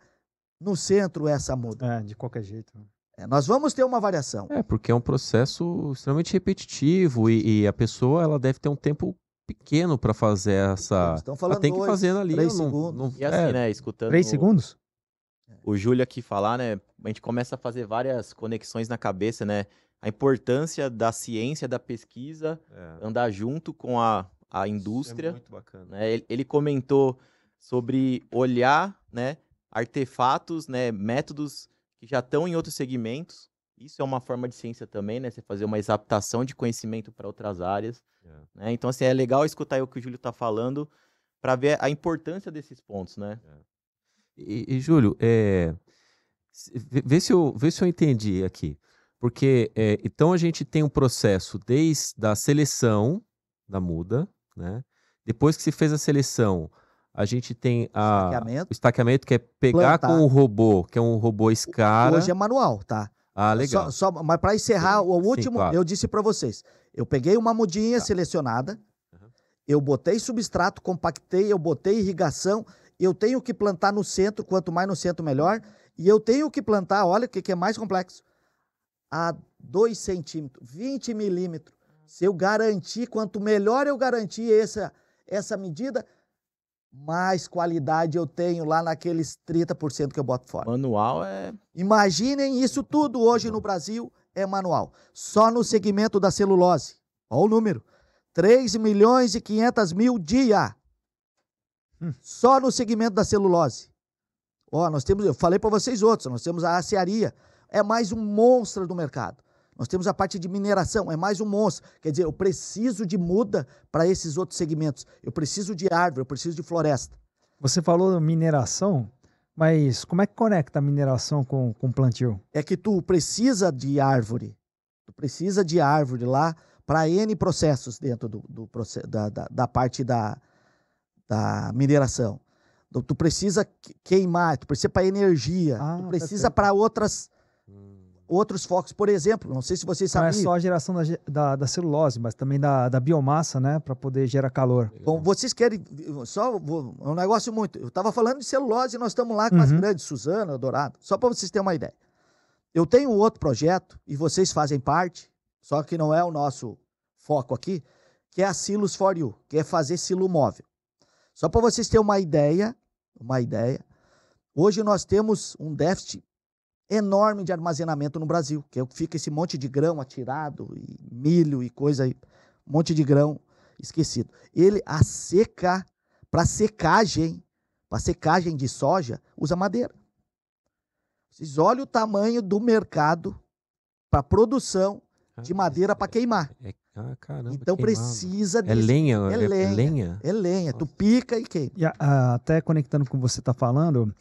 no centro essa muda? É, de qualquer jeito. É, nós vamos ter uma variação. É, porque é um processo extremamente repetitivo e, e a pessoa ela deve ter um tempo pequeno para fazer essa. Estão falando ela tem que dois, fazer ali. Três não, segundos. Não, não, e assim, é, né? Escutando. Três segundos? o Júlio aqui falar, né? A gente começa a fazer várias conexões na cabeça, né? A importância da ciência, da pesquisa, é. andar junto com a, a indústria. Isso é muito bacana. Né? Ele, ele comentou sobre olhar, né? Artefatos, né? Métodos que já estão em outros segmentos. Isso é uma forma de ciência também, né? Você fazer uma adaptação de conhecimento para outras áreas. É. Né? Então, assim, é legal escutar o que o Júlio está falando para ver a importância desses pontos, né? É. E, e Júlio, é, vê, se eu, vê se eu entendi aqui. Porque é, então a gente tem um processo desde a seleção da muda, né? Depois que se fez a seleção, a gente tem a, estaqueamento, o estaqueamento, que é pegar plantar. com o robô, que é um robô escara. Hoje é manual, tá? Ah, é legal. Só, só mas para encerrar, sim, o último, sim, claro. eu disse para vocês. Eu peguei uma mudinha tá. selecionada, uhum. eu botei substrato, compactei, eu botei irrigação, eu tenho que plantar no centro, quanto mais no centro, melhor. E eu tenho que plantar, olha o que, que é mais complexo, a 2 centímetros, 20 milímetros. Se eu garantir, quanto melhor eu garantir essa, essa medida, mais qualidade eu tenho lá naqueles 30% que eu boto fora. Manual é. Imaginem isso tudo hoje no Brasil é manual. Só no segmento da celulose. Olha o número: 3 milhões e 500 mil dia. Hum. Só no segmento da celulose. Ó, nós temos, eu falei para vocês outros, nós temos a aciaria, é mais um monstro do mercado. Nós temos a parte de mineração, é mais um monstro. Quer dizer, eu preciso de muda para esses outros segmentos. Eu preciso de árvore, eu preciso de floresta. Você falou mineração, mas como é que conecta a mineração com, com plantio? É que tu precisa de árvore. Tu precisa de árvore lá para N processos dentro do, do da, da, da parte da, da mineração. Então, tu precisa queimar, tu precisa para energia, ah, tu tá precisa para outras hum. outros focos, por exemplo, não sei se vocês sabem. Não é só a geração da, da, da celulose, mas também da, da biomassa, né, para poder gerar calor. Bom, vocês querem só vou, é um negócio muito. Eu estava falando de celulose e nós estamos lá com uhum. as grandes Suzana, Dourado. Só para vocês terem uma ideia. Eu tenho outro projeto e vocês fazem parte, só que não é o nosso foco aqui, que é a Silos for You, que é fazer silo móvel. Só para vocês terem uma ideia, uma ideia, hoje nós temos um déficit enorme de armazenamento no Brasil, que é o que fica esse monte de grão atirado, e milho e coisa aí, um monte de grão esquecido. Ele, a seca, para secagem, para secagem de soja, usa madeira. Vocês olham o tamanho do mercado para produção de madeira para queimar. É, é, ah, caramba, então queimava. precisa é de. É, é lenha, é lenha. É lenha. É lenha. Tu pica e queima. E a, a, até conectando com o que você está falando,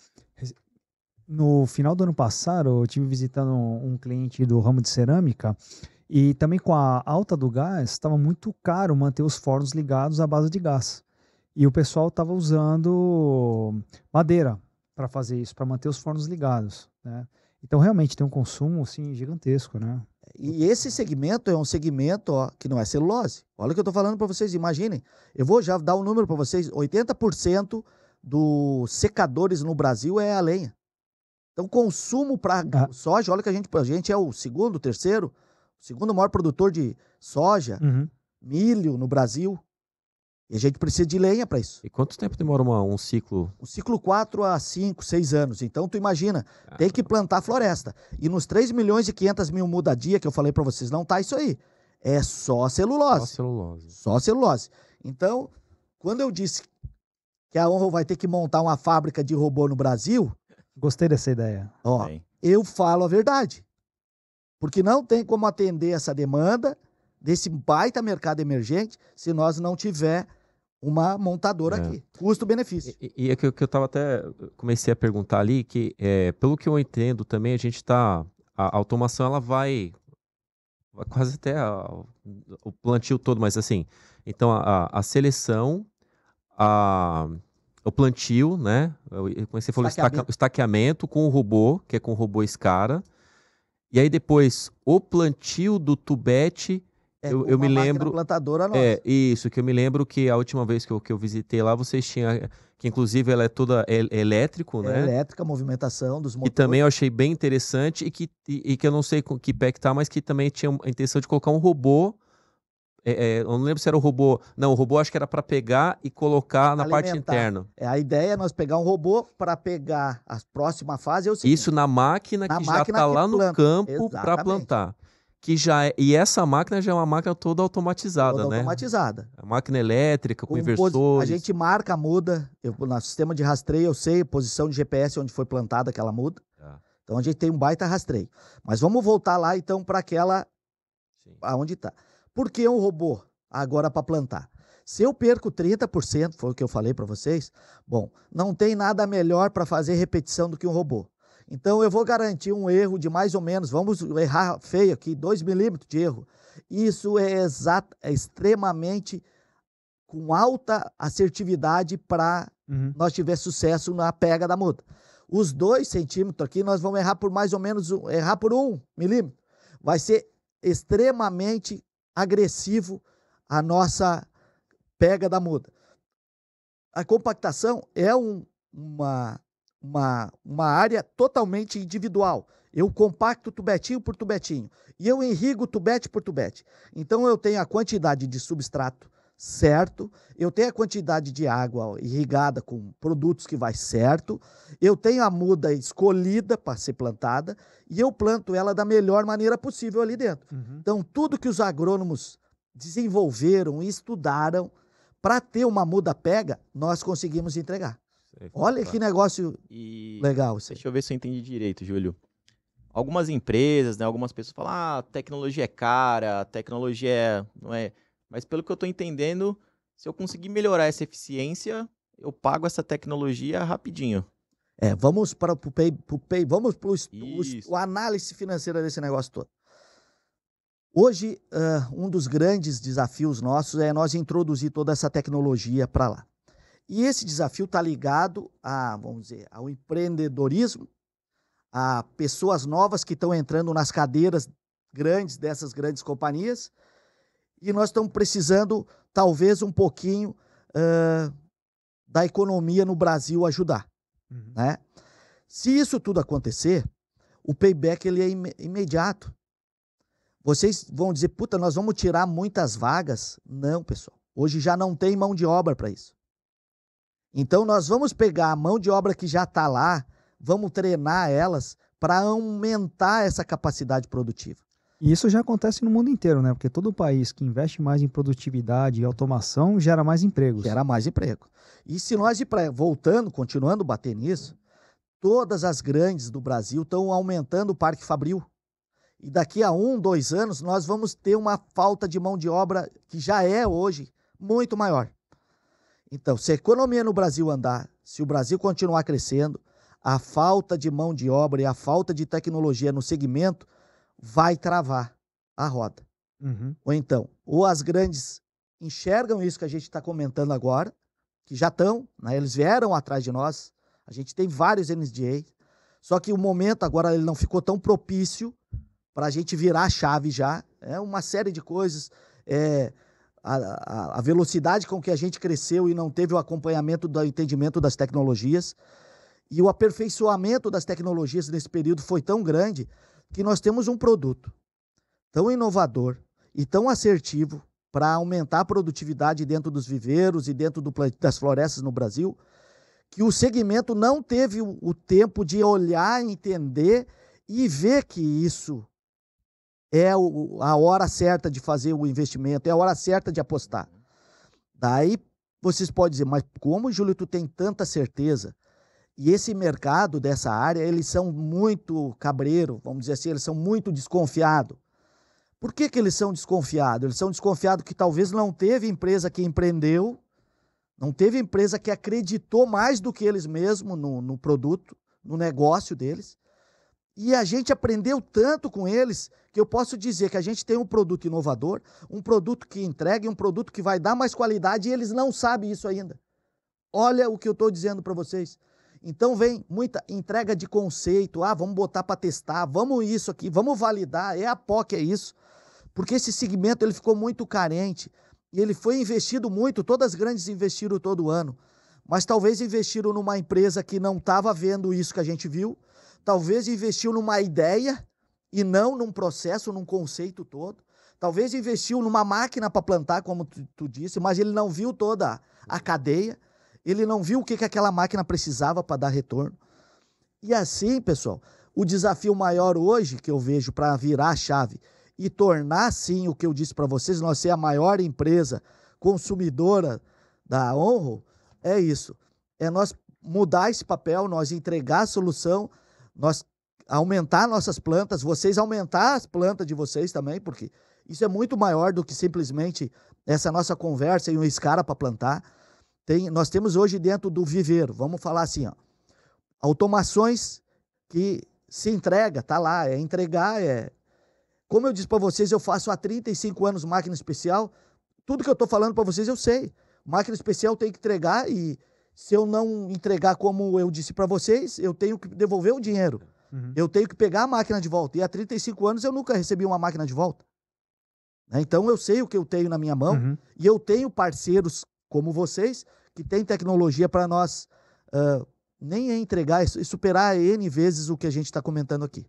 no final do ano passado, eu tive visitando um cliente do ramo de cerâmica e também com a alta do gás, estava muito caro manter os fornos ligados à base de gás. E o pessoal estava usando madeira para fazer isso, para manter os fornos ligados. Né? Então, realmente tem um consumo assim, gigantesco. Né? E esse segmento é um segmento ó, que não é celulose. Olha o que eu estou falando para vocês, imaginem. Eu vou já dar um número para vocês: 80% dos secadores no Brasil é a lenha. Então, consumo para ah. soja, olha que a gente, a gente é o segundo, terceiro, segundo maior produtor de soja, uhum. milho no Brasil. E a gente precisa de lenha para isso. E quanto tempo demora uma, um ciclo? Um ciclo 4 a 5, 6 anos. Então, tu imagina, ah. tem que plantar floresta. E nos 3 milhões e 500 mil muda dia que eu falei para vocês, não tá isso aí. É só celulose. Só celulose. Só celulose. Então, quando eu disse que a Onu vai ter que montar uma fábrica de robô no Brasil... Gostei dessa ideia. Ó, Bem. eu falo a verdade. Porque não tem como atender essa demanda desse baita mercado emergente se nós não tiver uma montadora é. aqui. Custo-benefício. E, é que, que eu estava até. Comecei a perguntar ali que, é, pelo que eu entendo também, a gente está. A automação ela vai quase até a, o plantio todo, mas assim. Então, a, a seleção, a, o plantio, né? Como você falou, estaqueamento. estaqueamento com o robô, que é com o robô Scara. E aí depois o plantio do tubete é, eu, eu me lembro. plantadora é, nossa. É, isso, que eu me lembro que a última vez que eu, que eu visitei lá, vocês tinham. Que inclusive ela é toda el, é, é elétrico, né? elétrica, movimentação dos motores. E também eu achei bem interessante e que, e, e que eu não sei com que pé que tá, mas que também tinha a intenção de colocar um robô. É, é, eu não lembro se era o robô. Não, o robô acho que era para pegar e colocar na Alimentar. parte interna. É, a ideia é nós pegar um robô para pegar a próxima fase. É o seguinte, Isso na máquina na que máquina já está lá no campo para plantar que já é, e essa máquina já é uma máquina toda automatizada, toda né? Automatizada. A é máquina elétrica com, com inversores. A gente marca muda, eu, no sistema de rastreio eu sei posição de GPS onde foi plantada aquela muda. Tá. Então a gente tem um baita rastreio. Mas vamos voltar lá então para aquela Sim. aonde está. Por que um robô agora para plantar? Se eu perco 30%, foi o que eu falei para vocês, bom, não tem nada melhor para fazer repetição do que um robô. Então eu vou garantir um erro de mais ou menos, vamos errar feio aqui, 2 milímetros de erro. Isso é, exato, é extremamente com alta assertividade para uhum. nós tiver sucesso na pega da muda. Os dois centímetros aqui nós vamos errar por mais ou menos errar por um milímetro. Vai ser extremamente agressivo a nossa pega da muda. A compactação é um, uma uma, uma área totalmente individual. Eu compacto tubetinho por tubetinho e eu irrigo tubete por tubete. Então eu tenho a quantidade de substrato certo, eu tenho a quantidade de água irrigada com produtos que vai certo, eu tenho a muda escolhida para ser plantada e eu planto ela da melhor maneira possível ali dentro. Uhum. Então, tudo que os agrônomos desenvolveram e estudaram para ter uma muda pega, nós conseguimos entregar. É Olha que negócio e... legal. Isso Deixa eu ver se eu entendi direito, Júlio. Algumas empresas, né, algumas pessoas falam, ah, tecnologia é cara, tecnologia é... não é. Mas pelo que eu estou entendendo, se eu conseguir melhorar essa eficiência, eu pago essa tecnologia rapidinho. É, vamos para o pay, pro pay vamos para o análise financeira desse negócio todo. Hoje, uh, um dos grandes desafios nossos é nós introduzir toda essa tecnologia para lá. E esse desafio está ligado a, vamos dizer, ao empreendedorismo, a pessoas novas que estão entrando nas cadeiras grandes dessas grandes companhias. E nós estamos precisando, talvez, um pouquinho uh, da economia no Brasil ajudar. Uhum. Né? Se isso tudo acontecer, o payback ele é im imediato. Vocês vão dizer, puta, nós vamos tirar muitas vagas. Não, pessoal. Hoje já não tem mão de obra para isso. Então, nós vamos pegar a mão de obra que já está lá, vamos treinar elas para aumentar essa capacidade produtiva. E isso já acontece no mundo inteiro, né? Porque todo país que investe mais em produtividade e automação gera mais empregos. Gera mais emprego. E se nós, voltando, continuando a bater nisso, todas as grandes do Brasil estão aumentando o parque fabril. E daqui a um, dois anos, nós vamos ter uma falta de mão de obra que já é hoje muito maior. Então, se a economia no Brasil andar, se o Brasil continuar crescendo, a falta de mão de obra e a falta de tecnologia no segmento vai travar a roda. Uhum. Ou então, ou as grandes enxergam isso que a gente está comentando agora, que já estão, né? eles vieram atrás de nós, a gente tem vários NDA, só que o momento agora ele não ficou tão propício para a gente virar a chave já. É uma série de coisas. É, a, a, velocidade com que a gente cresceu e não teve o acompanhamento do entendimento das tecnologias. E o aperfeiçoamento das tecnologias nesse período foi tão grande que nós temos um produto tão inovador e tão assertivo para aumentar a produtividade dentro dos viveiros e dentro do, das florestas no Brasil, que o segmento não teve o, o tempo de olhar, entender e ver que isso é a hora certa de fazer o investimento, é a hora certa de apostar. Daí vocês podem dizer, mas como, Júlio, tu tem tanta certeza? E esse mercado dessa área, eles são muito cabreiro, vamos dizer assim, eles são muito desconfiados. Por que, que eles são desconfiados? Eles são desconfiados que talvez não teve empresa que empreendeu, não teve empresa que acreditou mais do que eles mesmos no, no produto, no negócio deles. E a gente aprendeu tanto com eles que eu posso dizer que a gente tem um produto inovador, um produto que entrega, um produto que vai dar mais qualidade e eles não sabem isso ainda. Olha o que eu estou dizendo para vocês. Então vem muita entrega de conceito, ah, vamos botar para testar, vamos isso aqui, vamos validar, é a POC, é isso. Porque esse segmento ele ficou muito carente e ele foi investido muito, todas as grandes investiram todo ano, mas talvez investiram numa empresa que não estava vendo isso que a gente viu, Talvez investiu numa ideia e não num processo, num conceito todo. Talvez investiu numa máquina para plantar, como tu, tu, disse, mas ele não viu toda a cadeia, ele não viu o que, que aquela máquina precisava para dar retorno. E assim, pessoal, o desafio maior hoje que eu vejo para virar a chave e tornar, sim, o que eu disse para vocês, nós ser a maior empresa consumidora da Honro, é isso. É nós mudar esse papel, nós entregar a solução nós aumentar nossas plantas, vocês aumentar as plantas de vocês também, porque isso é muito maior do que simplesmente essa nossa conversa e um escara para plantar. Tem, nós temos hoje dentro do viveiro, vamos falar assim, ó, automações que se entrega, tá lá, é entregar, é. Como eu disse para vocês, eu faço há 35 anos máquina especial. Tudo que eu estou falando para vocês eu sei. Máquina especial tem que entregar e se eu não entregar como eu disse para vocês, eu tenho que devolver o dinheiro. Uhum. Eu tenho que pegar a máquina de volta. E há 35 anos eu nunca recebi uma máquina de volta. Né? Então eu sei o que eu tenho na minha mão uhum. e eu tenho parceiros como vocês que têm tecnologia para nós uh, nem é entregar e é é superar N vezes o que a gente está comentando aqui.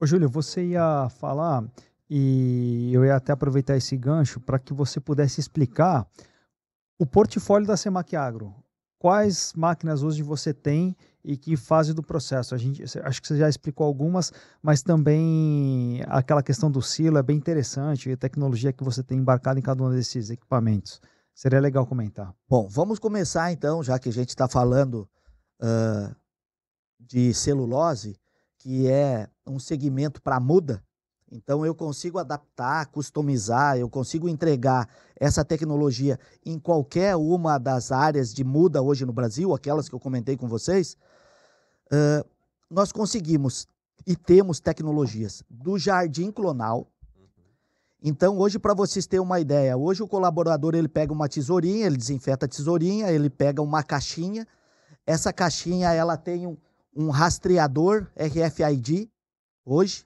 Ô, Júlio, você ia falar e eu ia até aproveitar esse gancho para que você pudesse explicar o portfólio da Semac Agro quais máquinas hoje você tem e que fase do processo? A gente, acho que você já explicou algumas, mas também aquela questão do silo é bem interessante, a tecnologia que você tem embarcada em cada um desses equipamentos. Seria legal comentar. Bom, vamos começar então, já que a gente está falando uh, de celulose, que é um segmento para muda, então eu consigo adaptar, customizar, eu consigo entregar essa tecnologia em qualquer uma das áreas de muda hoje no Brasil, aquelas que eu comentei com vocês. Uh, nós conseguimos e temos tecnologias do jardim clonal. Uhum. Então hoje para vocês terem uma ideia, hoje o colaborador ele pega uma tesourinha, ele desinfeta a tesourinha, ele pega uma caixinha. Essa caixinha ela tem um, um rastreador RFID hoje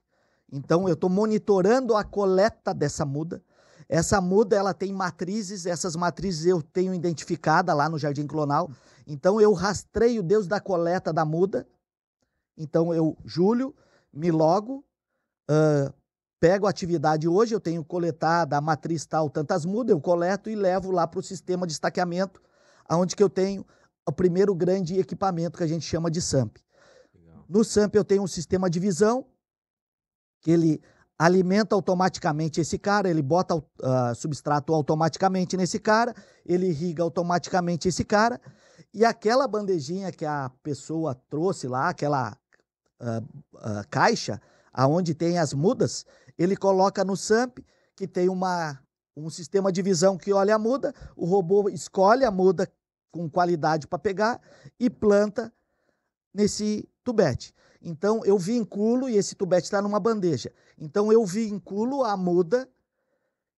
então eu estou monitorando a coleta dessa muda. Essa muda ela tem matrizes, essas matrizes eu tenho identificada lá no Jardim Clonal. Então eu rastreio Deus da coleta da muda. Então eu julho, me logo, uh, pego a atividade hoje, eu tenho coletada a matriz tal, tantas mudas, eu coleto e levo lá para o sistema de estaqueamento, aonde que eu tenho o primeiro grande equipamento que a gente chama de SAMP. No SAMP eu tenho um sistema de visão, que ele alimenta automaticamente esse cara, ele bota uh, substrato automaticamente nesse cara, ele irriga automaticamente esse cara, e aquela bandejinha que a pessoa trouxe lá, aquela uh, uh, caixa, aonde tem as mudas, ele coloca no SAMP, que tem uma, um sistema de visão que olha a muda, o robô escolhe a muda com qualidade para pegar e planta nesse tubete. Então eu vinculo, e esse tubete está numa bandeja, então eu vinculo a muda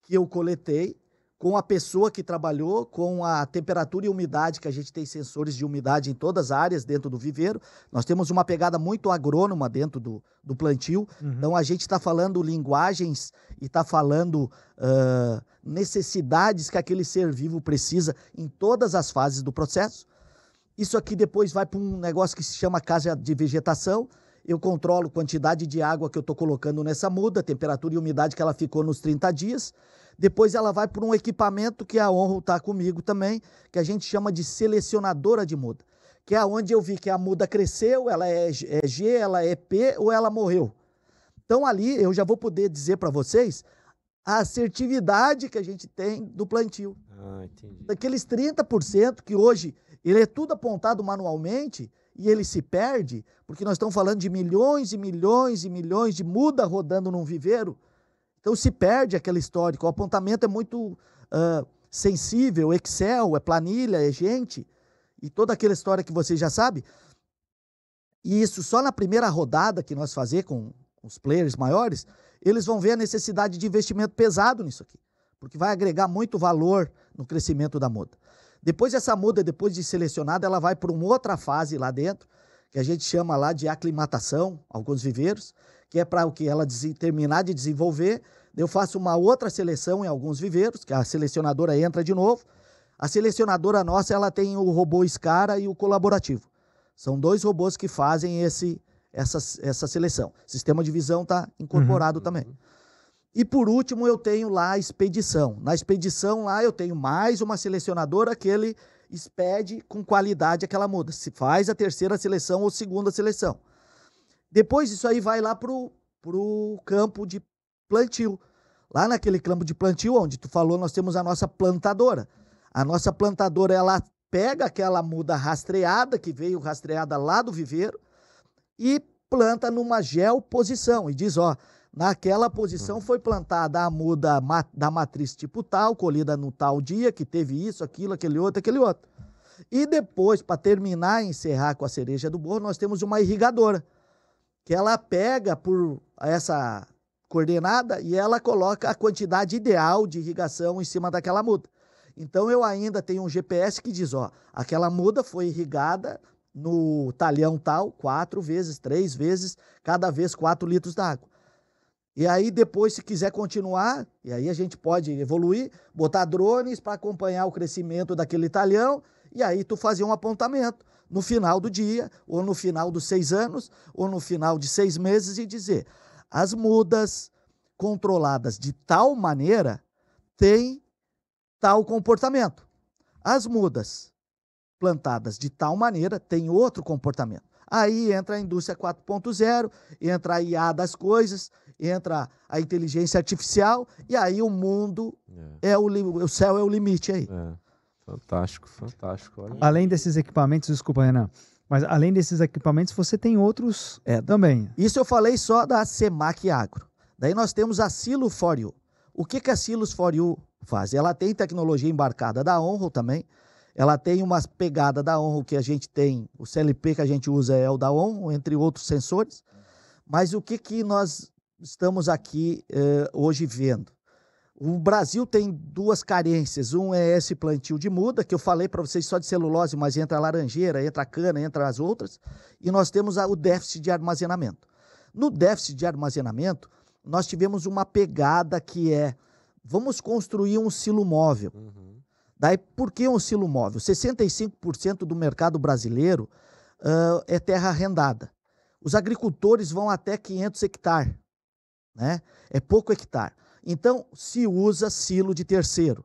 que eu coletei com a pessoa que trabalhou, com a temperatura e umidade, que a gente tem sensores de umidade em todas as áreas dentro do viveiro. Nós temos uma pegada muito agrônoma dentro do, do plantio. Uhum. Então a gente está falando linguagens e está falando uh, necessidades que aquele ser vivo precisa em todas as fases do processo. Isso aqui depois vai para um negócio que se chama casa de vegetação. Eu controlo quantidade de água que eu estou colocando nessa muda, temperatura e umidade que ela ficou nos 30 dias. Depois ela vai para um equipamento que a honra está comigo também, que a gente chama de selecionadora de muda, que é onde eu vi que a muda cresceu, ela é G, é ela é P ou ela morreu. Então ali eu já vou poder dizer para vocês a assertividade que a gente tem do plantio. Ah, entendi. Daqueles 30% que hoje ele é tudo apontado manualmente e ele se perde, porque nós estamos falando de milhões e milhões e milhões de muda rodando num viveiro. Então se perde aquela história. O apontamento é muito uh, sensível, Excel, é planilha, é gente, e toda aquela história que você já sabe. E isso só na primeira rodada que nós fazer com os players maiores, eles vão ver a necessidade de investimento pesado nisso aqui, porque vai agregar muito valor no crescimento da muda. Depois essa muda, depois de selecionada, ela vai para uma outra fase lá dentro, que a gente chama lá de aclimatação, alguns viveiros, que é para o que ela terminar de desenvolver. Eu faço uma outra seleção em alguns viveiros, que a selecionadora entra de novo. A selecionadora nossa, ela tem o robô Scara e o colaborativo. São dois robôs que fazem esse essa, essa seleção. Sistema de visão está uhum. incorporado uhum. também. E por último, eu tenho lá a expedição. Na expedição, lá eu tenho mais uma selecionadora que ele expede com qualidade aquela muda. Se faz a terceira seleção ou segunda seleção. Depois isso aí vai lá pro, pro campo de plantio. Lá naquele campo de plantio, onde tu falou, nós temos a nossa plantadora. A nossa plantadora, ela pega aquela muda rastreada, que veio rastreada lá do viveiro, e planta numa geoposição. E diz, ó, Naquela posição hum. foi plantada a muda da matriz tipo tal, colhida no tal dia, que teve isso, aquilo, aquele outro, aquele outro. E depois, para terminar e encerrar com a cereja do bolo, nós temos uma irrigadora, que ela pega por essa coordenada e ela coloca a quantidade ideal de irrigação em cima daquela muda. Então eu ainda tenho um GPS que diz, ó, aquela muda foi irrigada no talhão tal, quatro vezes, três vezes, cada vez quatro litros d'água. E aí, depois, se quiser continuar, e aí a gente pode evoluir, botar drones para acompanhar o crescimento daquele talhão, e aí tu fazer um apontamento no final do dia, ou no final dos seis anos, ou no final de seis meses, e dizer: as mudas controladas de tal maneira têm tal comportamento. As mudas plantadas de tal maneira têm outro comportamento. Aí entra a indústria 4.0, entra a IA das coisas, entra a inteligência artificial e aí o mundo é, é o, o céu é o limite aí. É. Fantástico, fantástico. Olha. Além desses equipamentos, desculpa, Renan, mas além desses equipamentos, você tem outros é, também. Isso eu falei só da Semac Agro. Daí nós temos a Silo For You. O que, que a Silos For You faz? Ela tem tecnologia embarcada da Honro também. Ela tem uma pegada da Honro que a gente tem, o CLP que a gente usa é o da Honro, entre outros sensores. Mas o que, que nós estamos aqui eh, hoje vendo. O Brasil tem duas carências. Um é esse plantio de muda, que eu falei para vocês só de celulose, mas entra a laranjeira, entra a cana, entra as outras. E nós temos o déficit de armazenamento. No déficit de armazenamento, nós tivemos uma pegada que é: vamos construir um silo móvel. Uhum. Daí, por que um silo móvel? 65% do mercado brasileiro uh, é terra arrendada. Os agricultores vão até 500 hectares né? É pouco hectare. Então, se usa silo de terceiro.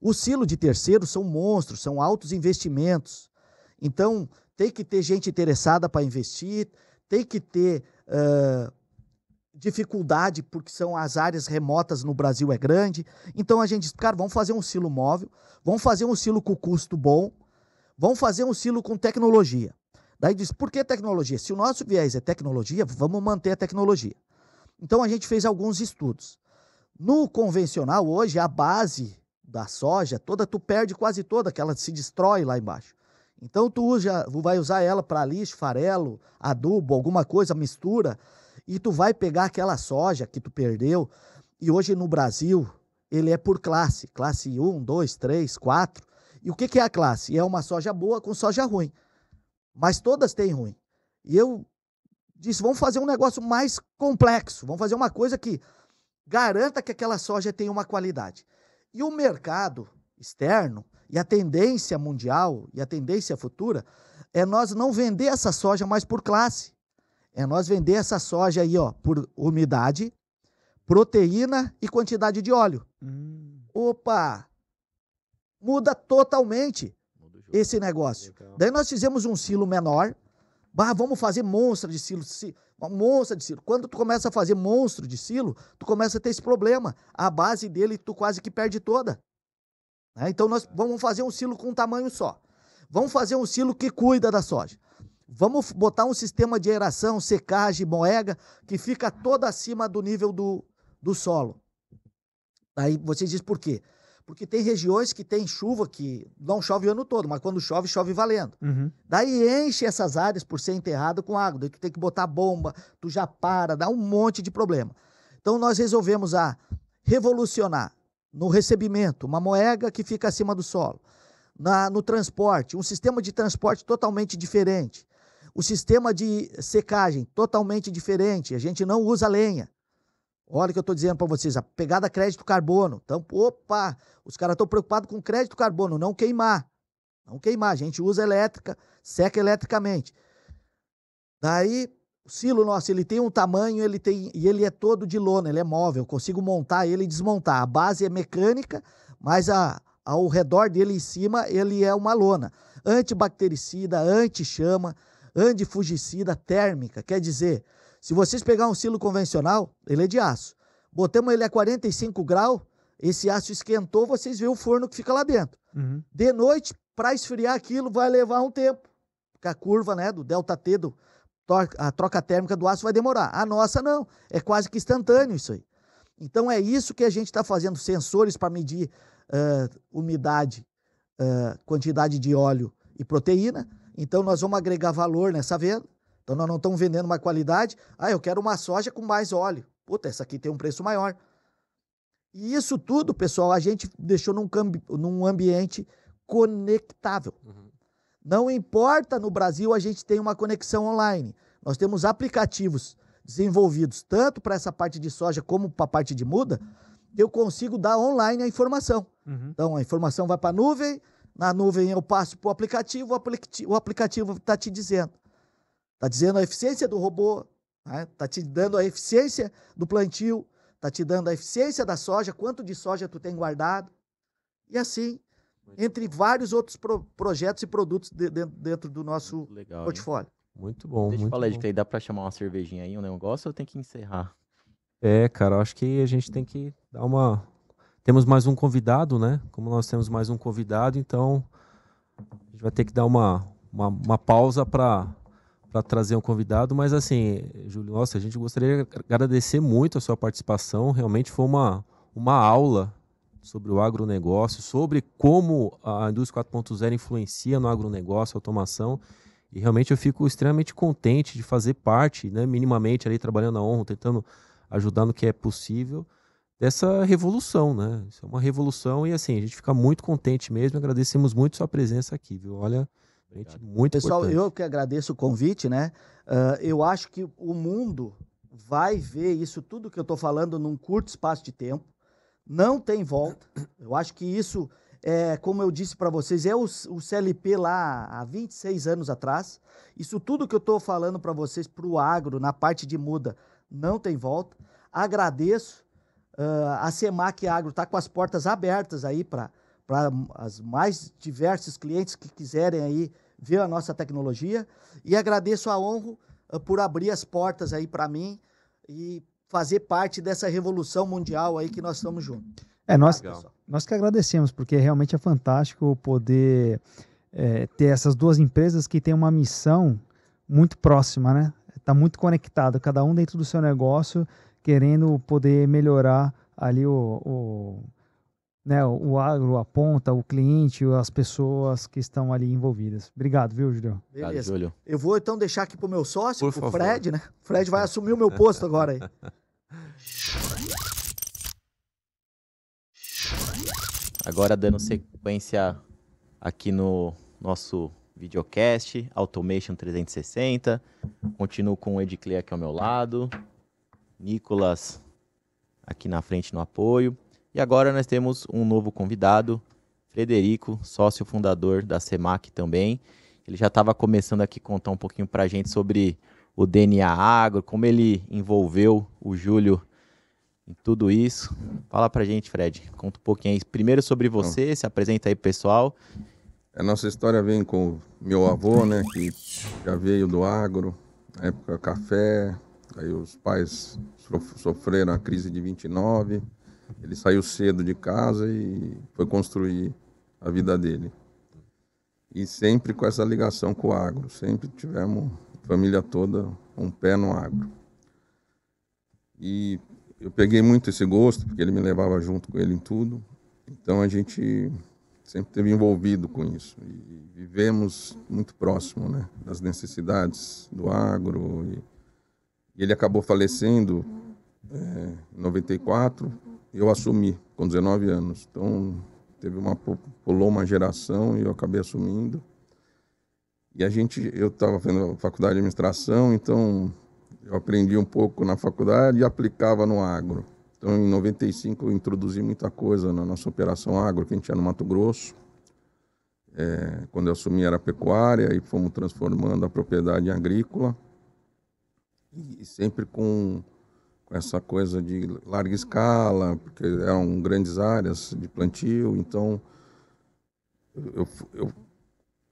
O silo de terceiro são monstros, são altos investimentos. Então, tem que ter gente interessada para investir, tem que ter uh, dificuldade, porque são as áreas remotas no Brasil é grande. Então, a gente diz, cara, vamos fazer um silo móvel, vamos fazer um silo com custo bom, vamos fazer um silo com tecnologia. Daí diz, por que tecnologia? Se o nosso viés é tecnologia, vamos manter a tecnologia. Então a gente fez alguns estudos. No convencional, hoje, a base da soja toda, tu perde quase toda, que ela se destrói lá embaixo. Então tu usa, vai usar ela para lixo, farelo, adubo, alguma coisa, mistura, e tu vai pegar aquela soja que tu perdeu. E hoje no Brasil, ele é por classe, classe 1, 2, 3, 4. E o que, que é a classe? É uma soja boa com soja ruim. Mas todas têm ruim. E eu disse: vamos fazer um negócio mais complexo, vamos fazer uma coisa que garanta que aquela soja tenha uma qualidade. E o mercado externo e a tendência mundial e a tendência futura é nós não vender essa soja mais por classe. É nós vender essa soja aí, ó, por umidade, proteína e quantidade de óleo. Hum. Opa! Muda totalmente esse negócio. Legal. Daí nós fizemos um silo menor, Bah, vamos fazer monstro de silo, monstro de silo. Quando tu começa a fazer monstro de silo, tu começa a ter esse problema. A base dele tu quase que perde toda. Né? Então nós vamos fazer um silo com um tamanho só. Vamos fazer um silo que cuida da soja. Vamos botar um sistema de aeração, secagem, moega, que fica toda acima do nível do, do solo. Aí vocês dizem por quê? Porque tem regiões que tem chuva que não chove o ano todo, mas quando chove, chove valendo. Uhum. Daí enche essas áreas por ser enterrado com água. Daí tu tem que botar bomba, tu já para, dá um monte de problema. Então nós resolvemos a revolucionar no recebimento, uma moega que fica acima do solo. Na, no transporte, um sistema de transporte totalmente diferente. O sistema de secagem totalmente diferente. A gente não usa lenha. Olha o que eu estou dizendo para vocês, a pegada crédito carbono. Então, opa, os caras estão preocupados com crédito carbono, não queimar. Não queimar, a gente usa elétrica, seca eletricamente. Daí, o silo nosso, ele tem um tamanho, ele tem e ele é todo de lona, ele é móvel, eu consigo montar ele e desmontar. A base é mecânica, mas a, ao redor dele em cima, ele é uma lona. Antibactericida, anti-chama, antifugicida térmica, quer dizer, se vocês pegar um silo convencional, ele é de aço. Botamos ele a 45 graus, esse aço esquentou, vocês vê o forno que fica lá dentro. Uhum. De noite, para esfriar aquilo, vai levar um tempo. Porque a curva né, do delta T, do, a troca térmica do aço vai demorar. A nossa não, é quase que instantâneo isso aí. Então é isso que a gente está fazendo, sensores para medir uh, umidade, uh, quantidade de óleo e proteína. Então nós vamos agregar valor nessa venda então nós não estamos vendendo uma qualidade. Ah, eu quero uma soja com mais óleo. Puta, essa aqui tem um preço maior. E isso tudo, pessoal, a gente deixou num, num ambiente conectável. Uhum. Não importa no Brasil a gente tem uma conexão online. Nós temos aplicativos desenvolvidos tanto para essa parte de soja como para a parte de muda. Eu consigo dar online a informação. Uhum. Então a informação vai para a nuvem, na nuvem eu passo para o aplicativo, o aplicativo está te dizendo. Está dizendo a eficiência do robô, está né? Tá te dando a eficiência do plantio, está te dando a eficiência da soja, quanto de soja tu tem guardado. E assim, entre vários outros pro projetos e produtos de, dentro do nosso legal, portfólio. Hein? Muito bom. Deixa muito eu falar, bom. Aí, dá para chamar uma cervejinha aí, um negócio, ou tem que encerrar? É, cara, acho que a gente tem que dar uma. Temos mais um convidado, né? Como nós temos mais um convidado, então a gente vai ter que dar uma, uma, uma pausa para para trazer um convidado, mas assim, Júlio, nossa, a gente gostaria de agradecer muito a sua participação. Realmente foi uma, uma aula sobre o agronegócio, sobre como a indústria 4.0 influencia no agronegócio, automação. E realmente eu fico extremamente contente de fazer parte, né, minimamente ali trabalhando na ONU, tentando ajudar no que é possível dessa revolução, né? Isso é uma revolução e assim, a gente fica muito contente mesmo, agradecemos muito sua presença aqui, viu? Olha, Gente, muito Pessoal, importante. eu que agradeço o convite, né? Uh, eu acho que o mundo vai ver isso tudo que eu estou falando num curto espaço de tempo. Não tem volta. Eu acho que isso, é, como eu disse para vocês, é o, o, CLP lá há 26 anos atrás. Isso tudo que eu estou falando para vocês para o agro, na parte de muda, não tem volta. Agradeço. Uh, a SEMAC Agro está com as portas abertas aí para para as mais diversos clientes que quiserem aí ver a nossa tecnologia. E agradeço a honra eh, por abrir as portas aí para mim e fazer parte dessa revolução mundial aí que nós estamos juntos. É, nós, nós que agradecemos, porque realmente é fantástico poder é, ter essas duas empresas que têm uma missão muito próxima, né? Está muito conectado, cada um dentro do seu negócio, querendo poder melhorar ali o, o né, o agro, aponta o cliente, as pessoas que estão ali envolvidas. Obrigado, viu, Julião? Beleza. Obrigado, Eu vou então deixar aqui para o meu sócio, Por o Fred, né? O Fred vai assumir o meu posto agora aí. Agora dando sequência aqui no nosso videocast, Automation 360. Continuo com o Ed aqui ao meu lado, Nicolas aqui na frente no apoio. E agora nós temos um novo convidado, Frederico, sócio fundador da CEMAC também. Ele já estava começando aqui contar um pouquinho para a gente sobre o DNA Agro, como ele envolveu o Júlio em tudo isso. Fala para a gente, Fred. Conta um pouquinho aí. Primeiro sobre você, se apresenta aí pessoal. A nossa história vem com meu avô, né, que já veio do agro, na época café, aí os pais sofreram a crise de 29, ele saiu cedo de casa e foi construir a vida dele. E sempre com essa ligação com o agro, sempre tivemos família toda um pé no agro. E eu peguei muito esse gosto, porque ele me levava junto com ele em tudo. Então a gente sempre teve envolvido com isso e vivemos muito próximo, né, das necessidades do agro e, ele acabou falecendo é, em 94 eu assumi com 19 anos. Então, teve uma pulou uma geração e eu acabei assumindo. E a gente, eu estava fazendo faculdade de administração, então eu aprendi um pouco na faculdade e aplicava no agro. Então, em 95, eu introduzi muita coisa na nossa operação agro, que a gente tinha no Mato Grosso. É, quando eu assumi era pecuária e fomos transformando a propriedade em agrícola. E sempre com essa coisa de larga escala, porque eram grandes áreas de plantio, então eu, eu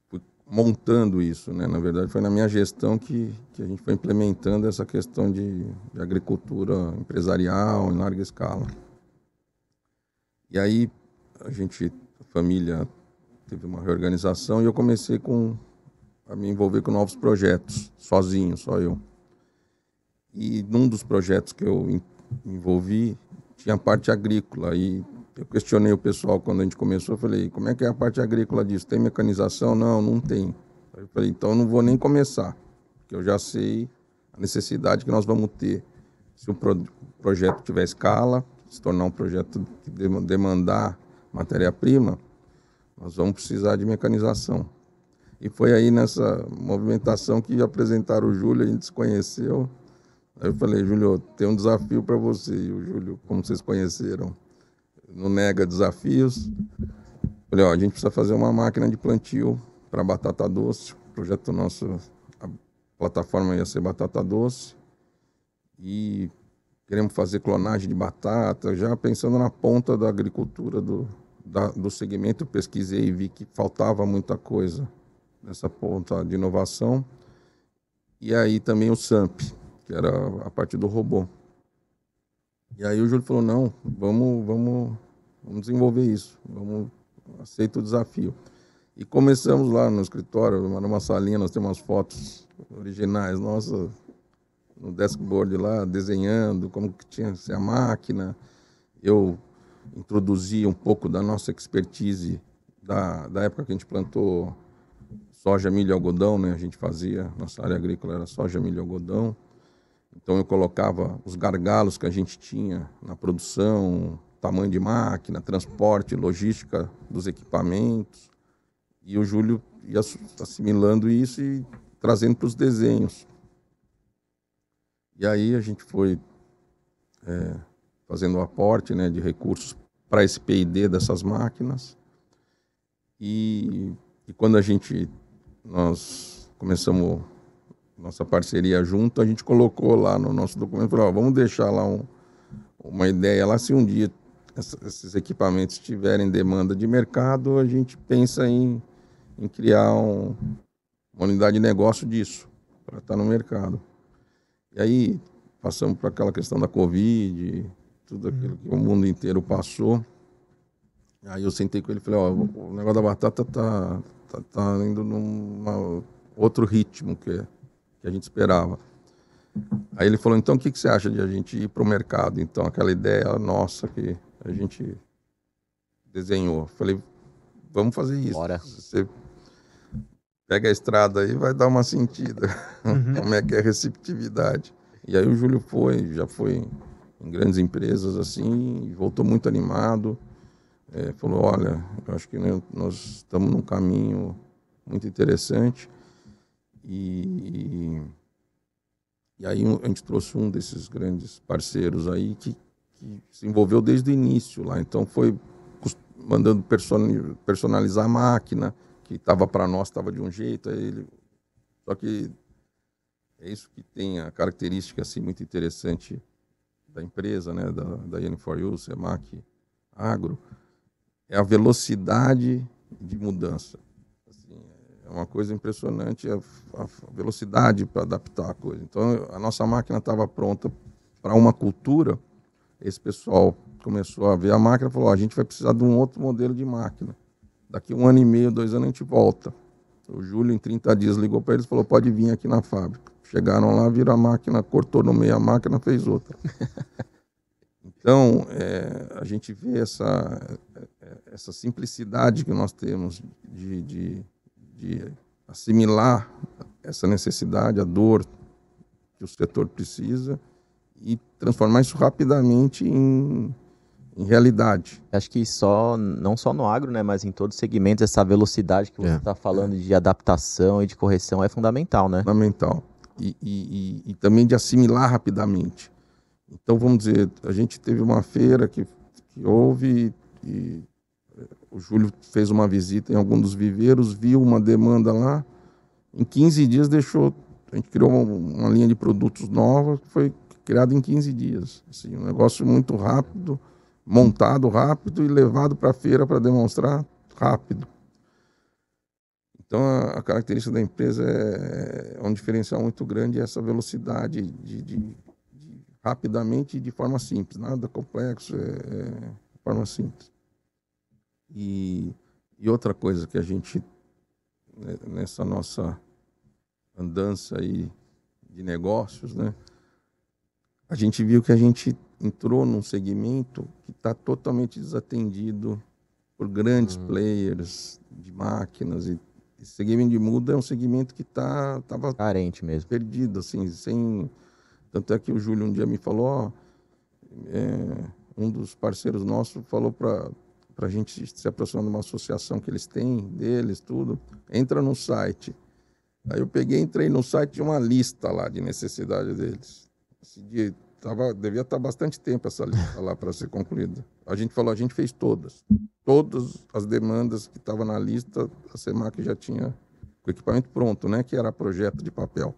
fui montando isso, né? Na verdade, foi na minha gestão que, que a gente foi implementando essa questão de, de agricultura empresarial em larga escala. E aí a gente, a família teve uma reorganização e eu comecei com a me envolver com novos projetos, sozinho, só eu. E num dos projetos que eu envolvi tinha a parte agrícola e eu questionei o pessoal quando a gente começou, eu falei, como é que é a parte agrícola disso? Tem mecanização? Não, não tem. Eu falei, então eu não vou nem começar, porque eu já sei a necessidade que nós vamos ter se o pro projeto tiver escala, se tornar um projeto que demandar matéria-prima, nós vamos precisar de mecanização. E foi aí nessa movimentação que apresentaram o Júlio, a gente se conheceu, Aí eu falei, Júlio, tem um desafio para você. E o Júlio, como vocês conheceram, não nega desafios. Eu falei, ó, a gente precisa fazer uma máquina de plantio para batata doce. O projeto nosso, a plataforma ia ser batata doce. E queremos fazer clonagem de batata, já pensando na ponta da agricultura do, da, do segmento. Eu pesquisei e vi que faltava muita coisa nessa ponta de inovação. E aí também o SAMP, que era a parte do robô. E aí o Júlio falou: não, vamos, vamos, vamos desenvolver isso, vamos, aceita o desafio. E começamos lá no escritório, numa salinha, nós temos umas fotos originais nossas, no dashboard lá, desenhando como que tinha que ser a máquina. Eu introduzi um pouco da nossa expertise da, da época que a gente plantou soja, milho e algodão, né? A gente fazia, nossa área agrícola era soja, milho e algodão. Então eu colocava os gargalos que a gente tinha na produção, tamanho de máquina, transporte, logística dos equipamentos. E o Júlio ia assimilando isso e trazendo para os desenhos. E aí a gente foi é, fazendo o um aporte né, de recursos para esse PID dessas máquinas. E, e quando a gente nós começamos nossa parceria junto, a gente colocou lá no nosso documento, falou, ó, vamos deixar lá um, uma ideia lá, se um dia esses equipamentos tiverem demanda de mercado, a gente pensa em, em criar um, uma unidade de negócio disso, para estar tá no mercado. E aí passamos para aquela questão da Covid, tudo uhum. aquilo que o mundo inteiro passou. Aí eu sentei com ele e falei, ó, o negócio da batata tá, tá, tá indo num outro ritmo, que é a gente esperava. Aí ele falou, então o que, que você acha de a gente ir para o mercado? Então, aquela ideia nossa que a gente desenhou. Falei, vamos fazer isso. Bora. Você pega a estrada aí vai dar uma sentida. Uhum. Como é que é a receptividade? E aí o Júlio foi, já foi em grandes empresas assim, voltou muito animado. É, falou, olha, eu acho que né, nós estamos num caminho muito interessante. E, e aí a gente trouxe um desses grandes parceiros aí que, que se envolveu desde o início lá. Então foi mandando personalizar a máquina, que estava para nós, estava de um jeito, aí ele... Só que é isso que tem a característica assim muito interessante da empresa, né, da, da N4U, Semac Agro, é a velocidade de mudança. É uma coisa impressionante a, a velocidade para adaptar a coisa. Então, a nossa máquina estava pronta para uma cultura. Esse pessoal começou a ver a máquina e falou: a gente vai precisar de um outro modelo de máquina. Daqui um ano e meio, dois anos, a gente volta. O Júlio, em 30 dias, ligou para eles e falou: pode vir aqui na fábrica. Chegaram lá, viram a máquina, cortou no meio a máquina, fez outra. Então, é, a gente vê essa, é, é, essa simplicidade que nós temos de, de, de assimilar essa necessidade, a dor que o setor precisa e transformar isso rapidamente em, em realidade. Acho que só, não só no agro, né, mas em todos os segmentos, essa velocidade que você é. está é, falando é. de adaptação e de correção é fundamental, né? Fundamental. E, e, e, e, também de assimilar rapidamente. Então, vamos dizer, a gente teve uma feira que, que houve e o Júlio fez uma visita em algum dos viveiros, viu uma demanda lá, em 15 dias deixou. A gente criou uma, uma linha de produtos nova que foi criada em 15 dias. Assim, um negócio muito rápido, montado rápido e levado para a feira para demonstrar rápido. Então, a, a, característica da empresa é, é um diferencial muito grande é essa velocidade de, de, de rapidamente e de forma simples. Nada complexo, é, é forma simples. E, e outra coisa que a gente, né, nessa nossa andança aí de negócios, né? A gente viu que a gente entrou num segmento que está totalmente desatendido por grandes uhum. players de máquinas e esse segmento de muda é um segmento que tá tava carente mesmo, perdido assim, sem tanto é que o Júlio um dia me falou, ó, é, um dos parceiros nossos falou para para a gente se aproximar de uma associação que eles têm, deles, tudo. Entra no site. Aí eu peguei, entrei no site de uma lista lá de necessidade deles. Esse dia tava, devia estar tá bastante tempo essa lista lá para ser concluída. A gente falou, a gente fez todas. Todas as demandas que estavam na lista, a SEMAC já tinha o equipamento pronto, né? Que era projeto de papel.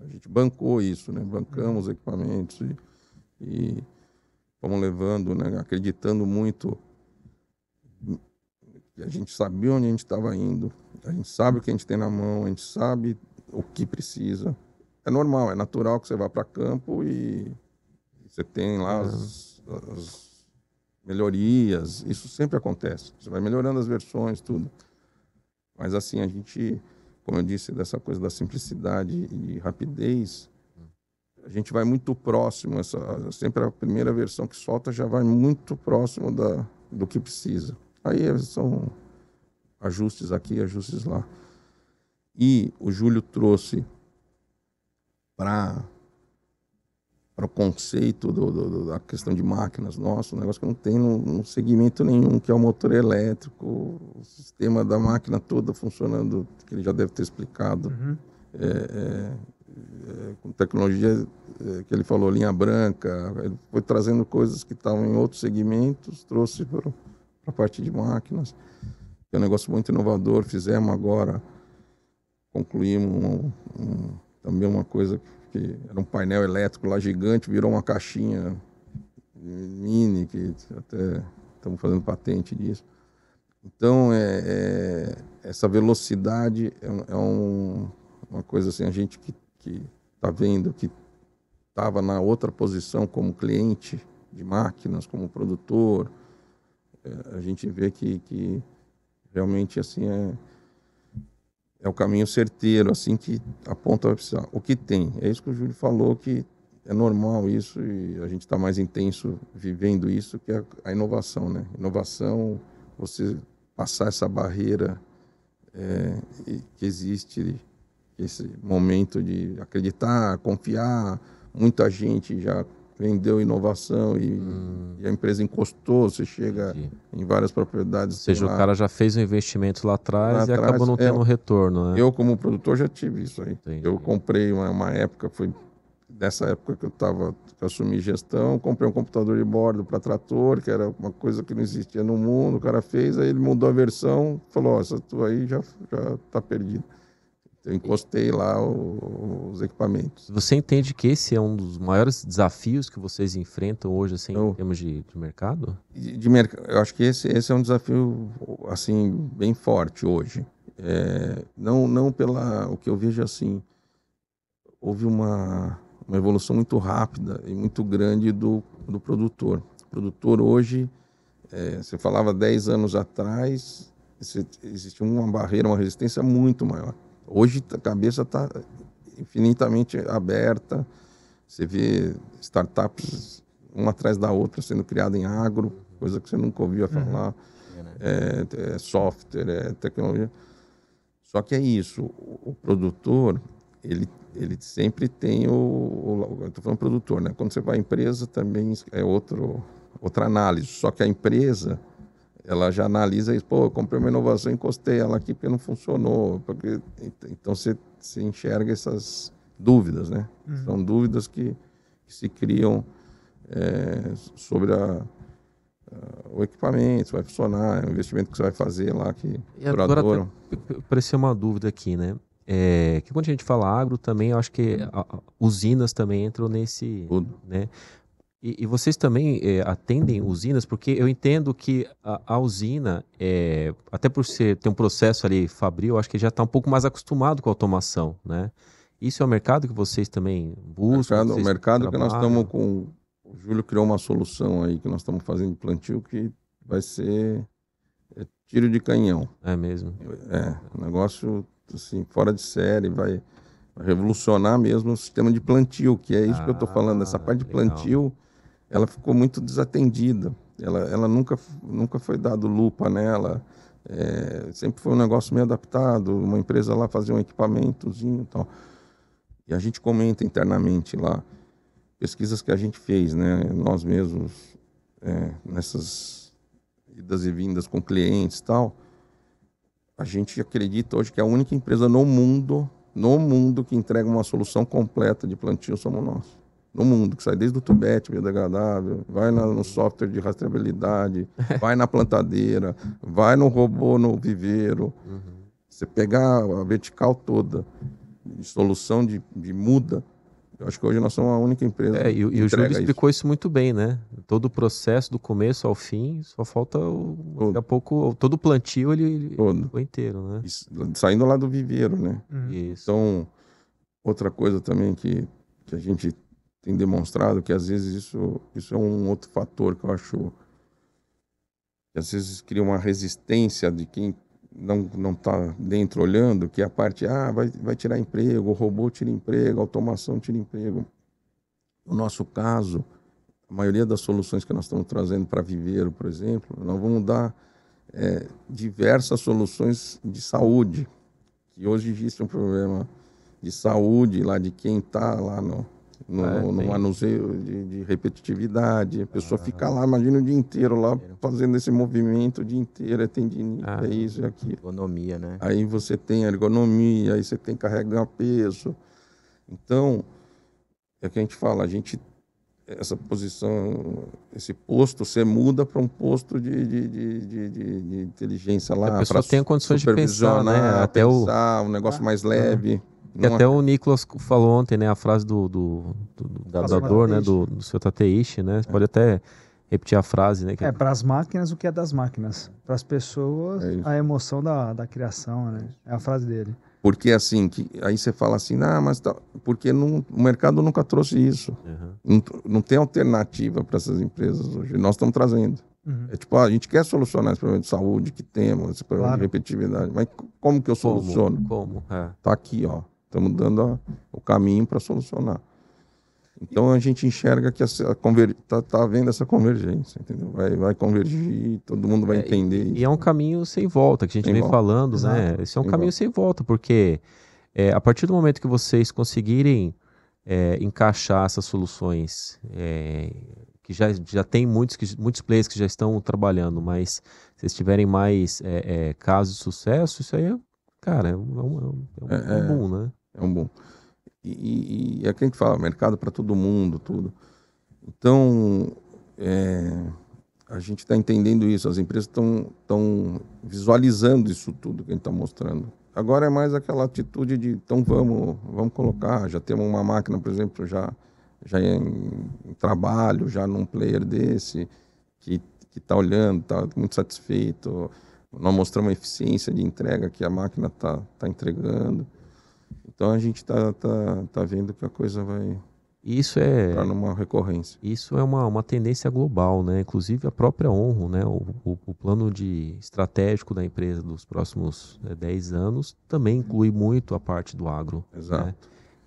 A gente bancou isso, né? Bancamos equipamentos e, e fomos levando, né? Acreditando muito a gente sabia onde a gente estava indo, a gente sabe o que a gente tem na mão, a gente sabe o que precisa. É normal, é natural que você vá para campo e você tem lá é. as, as, melhorias. Isso sempre acontece. Você vai melhorando as versões, tudo. Mas assim, a gente, como eu disse, dessa coisa da simplicidade e rapidez, a gente vai muito próximo. Essa, sempre a primeira versão que solta já vai muito próximo da, do que precisa. Aí são ajustes aqui, ajustes lá. E o Júlio trouxe para para o conceito do, do, da questão de máquinas nosso um negócio que não tem no segmento nenhum, que é o motor elétrico, o sistema da máquina toda funcionando, que ele já deve ter explicado, uhum. é, é, é, com tecnologia é, que ele falou, linha branca, ele foi trazendo coisas que estavam em outros segmentos, trouxe para para a parte de máquinas. É um negócio muito inovador. Fizemos agora, concluímos um, um, também uma coisa que era um painel elétrico lá gigante, virou uma caixinha mini, que até estamos fazendo patente disso. Então, é, é, essa velocidade é, é um, uma coisa assim, a gente que está vendo que estava na outra posição como cliente de máquinas, como produtor, é, a gente vê que, que realmente assim é, é o caminho certeiro, assim que aponta vai precisar. O que tem? É isso que o Júlio falou, que é normal isso e a gente está mais intenso vivendo isso, que é a inovação, né? Inovação, você passar essa barreira é, que existe, esse momento de acreditar, confiar, muita gente já vendeu inovação e, hum. e, a empresa encostou, você chega Entendi. em várias propriedades. Ou seja, lá. o cara já fez um investimento lá atrás lá e acabou não é, tendo é, retorno, né? Eu, como produtor, já tive isso aí. Entendi. Eu comprei uma, uma época, foi dessa época que eu estava assumi gestão, comprei um computador de bordo para trator, que era uma coisa que não existia no mundo, o cara fez, aí ele mudou a versão, falou, ó, essa tua aí já, já tá perdida. Eu encostei lá o, os equipamentos. Você entende que esse é um dos maiores desafios que vocês enfrentam hoje, assim, eu, em termos de, de mercado? De, de merc... Eu acho que esse, esse é um desafio, assim, bem forte hoje. É, não, não pela... O que eu vejo, assim, houve uma, uma evolução muito rápida e muito grande do, do produtor. O produtor hoje, é, você falava 10 anos atrás, existia uma barreira, uma resistência muito maior Hoje a cabeça está infinitamente aberta. Você vê startups uma atrás da outra sendo criada em agro, coisa que você nunca ouvia uhum. falar. Uhum. É, é software, é tecnologia. Só que é isso. O produtor, ele, ele sempre tem o. o estou falando produtor, né? Quando você vai à empresa, também é outro, outra análise. Só que a empresa ela já analisa isso. Pô, eu comprei uma inovação, encostei ela aqui porque não funcionou. Porque... Então você, você enxerga essas dúvidas, né? Uhum. São dúvidas que, que se criam é, sobre a, a, o equipamento, vai funcionar, o é investimento que você vai fazer lá que e agora apareceu uma dúvida aqui, né? É, que quando a gente fala agro também, acho que a, usinas também entram nesse, Tudo. né? E, e vocês também é, atendem usinas, porque eu entendo que a, a usina, é, até por ser, ter um processo ali fabril, acho que já está um pouco mais acostumado com a automação, né? Isso é o um mercado que vocês também buscam? o mercado que nós estamos com... O Júlio criou uma solução aí que nós estamos fazendo plantio que vai ser é, tiro de canhão. É mesmo? É, negócio assim, fora de série, vai revolucionar mesmo o sistema de plantio, que é isso ah, que eu estou falando, essa ah, parte de plantio ela ficou muito desatendida. Ela, ela nunca, nunca foi dado lupa nela. É, sempre foi um negócio meio adaptado, uma empresa lá fazia um equipamentozinho e tal. E a gente comenta internamente lá pesquisas que a gente fez, né? Nós mesmos é, nessas idas e vindas com clientes e tal. A gente acredita hoje que é a única empresa no mundo, no mundo que entrega uma solução completa de plantio somos nós no mundo, que sai desde o tubete biodegradável, vai na, no software de rastreabilidade, vai na plantadeira, vai no robô no viveiro. Uhum. Você pegar a vertical toda, de solução de, de muda, eu acho que hoje nós somos a única empresa. É, e, e o Júlio explicou isso. isso. muito bem, né? Todo o processo, do começo ao fim, só falta o, todo. daqui a pouco, todo o plantio ele, inteiro, né? Isso, saindo lá do viveiro, né? Uhum. Então, outra coisa também que, que a gente tem demonstrado que às vezes isso, isso é um outro fator que eu acho que às vezes cria uma resistência de quem não não está dentro olhando, que é a parte ah, vai, vai tirar emprego, o robô tira emprego, a automação tira emprego. No nosso caso, a maioria das soluções que nós estamos trazendo para Viveiro, por exemplo, nós vamos dar é, diversas soluções de saúde, que hoje existe um problema de saúde lá de quem está lá no, no, é, no manuseio de, de, repetitividade. A pessoa ah, fica lá, imagina o dia inteiro lá fazendo esse movimento o dia inteiro, é ah, é isso, e aquilo. Ergonomia, né? Aí você tem ergonomia, aí você tem que carregar peso. Então, é o que a gente fala, a gente essa posição, esse posto, você muda para um posto de, de, de, de, de inteligência lá. A pessoa tem condições de pensar, né? Até pensar, o... um negócio ah. mais leve. E até o Nicolas falou ontem, né? A frase do, do, do, do da, da dor, né? Do, do seu Tateishi, né? Você é. pode até repetir a frase, né? Que... É, para as máquinas, o que é das máquinas. Para as pessoas, é a emoção da, da criação, né? É a frase dele. Porque assim, que, aí você fala assim, ah, mas tá, porque não, o mercado nunca trouxe isso. Uhum. Não, não, tem alternativa para essas empresas hoje. Nós estamos trazendo. Uhum. É tipo, ah, a gente quer solucionar esse problema de saúde que temos, esse problema claro. de repetitividade. Mas como que eu soluciono? Como? como? É. Tá aqui, ó. Estamos dando a, o caminho para solucionar. Então a gente enxerga que está conver... tá, tá vendo essa convergência, entendeu? Vai, vai convergir, todo mundo vai entender. É, e, e, é um caminho sem volta, que a gente sem vem volta. falando, né? Exato. né? Esse é um sem caminho volta. sem volta, porque é, a partir do momento que vocês conseguirem é, encaixar essas soluções, é, que já, já tem muitos, que, muitos players que já estão trabalhando, mas se tiverem mais é, é, casos de sucesso, isso aí é, cara, é um, um, um boom, né? É um bom E, e é quem que fala, mercado para todo mundo, tudo. Então, é, a gente está entendendo isso, as empresas estão visualizando isso tudo que a gente está mostrando. Agora é mais aquela atitude de, então vamos, vamos colocar, já temos uma máquina, por exemplo, já, já é em, em trabalho, já num player desse, que está olhando, está muito satisfeito, nós mostramos a eficiência de entrega que a máquina está tá entregando. Então a gente está tá, tá vendo que a coisa vai isso é tá numa recorrência. Isso é uma, uma tendência global, né? Inclusive a própria honra, né? O, o, o, plano de estratégico da empresa dos próximos né, 10 anos também inclui muito a parte do agro. Né? Exato. Né?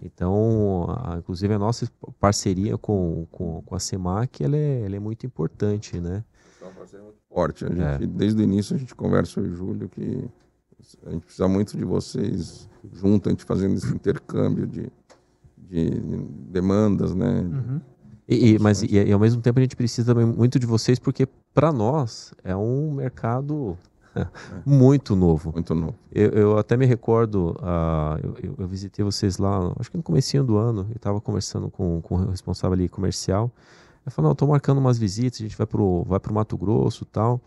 Então, a, inclusive a nossa parceria com, com, com a Semac, ela é, ela é muito importante, né? É uma parceria muito forte. A é. gente, é. Desde o início a gente conversa com o Júlio que a gente precisa muito de vocês junto, a gente fazendo esse intercâmbio de, de demandas, né? Uhum. E, e, mas e, e, ao mesmo tempo a gente precisa também muito de vocês, porque para nós é um mercado muito novo. Muito novo. Eu, eu até me recordo, uh, eu, eu, visitei vocês lá, acho que no comecinho do ano, eu estava conversando com, com o responsável ali comercial. Ele falou, não, estou marcando umas visitas, a gente vai para vai o Mato Grosso tal.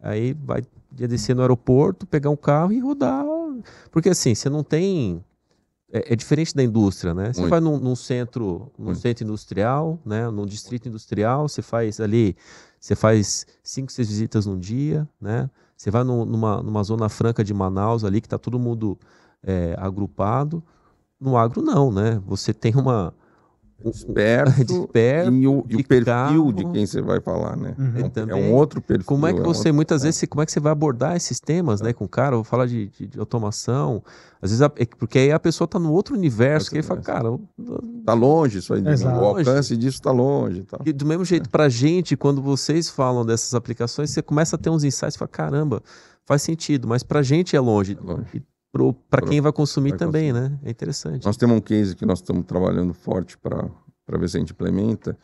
Aí vai ia descer no aeroporto, pegar um carro e rodar porque assim, você não tem. É, é diferente da indústria, né? Você Muito. vai num, num centro, num Muito. Hum. centro industrial, né? Num distrito industrial, você faz ali, você faz cinco, seis visitas num dia, né? Você vai no, numa, numa zona franca de Manaus ali, que está todo mundo é, agrupado. No agro, não, né? Você tem uma Desperto, Desperto e o, e o perfil de quem você vai falar, né? Uhum. É, um, é, um, outro perfil. Como é que é você, é muitas vezes, como é que você vai abordar esses temas, né? É. Com o cara, vou falar de, de, de automação. Às vezes, a, é porque aí a pessoa tá no outro universo, que aí fala, cara... Tá longe isso aí, né? Exato. o tá alcance disso tá longe. Tá. E do mesmo jeito, para gente, quando vocês falam dessas aplicações, você começa a ter uns insights e fala, caramba, faz sentido, mas para gente é longe. É longe para quem vai consumir também, consumir. né? É interessante. Nós temos um case que nós estamos trabalhando forte para ver se a gente implementa,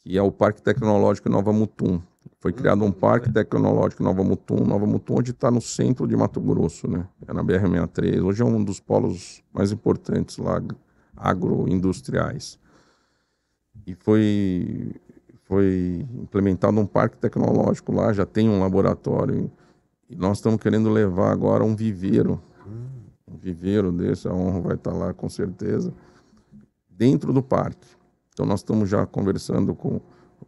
que é o Parque Tecnológico Nova Mutum. Foi criado um parque tecnológico Nova Mutum, Nova Mutum, onde está no centro de Mato Grosso, né? É na BR-63. Hoje é um dos polos mais importantes lá, agroindustriais. E foi, foi implementado um parque tecnológico lá, já tem um laboratório. E nós estamos querendo levar agora um viveiro um viveiro desse, a honra vai estar lá com certeza, dentro do parque. Então nós estamos já conversando com,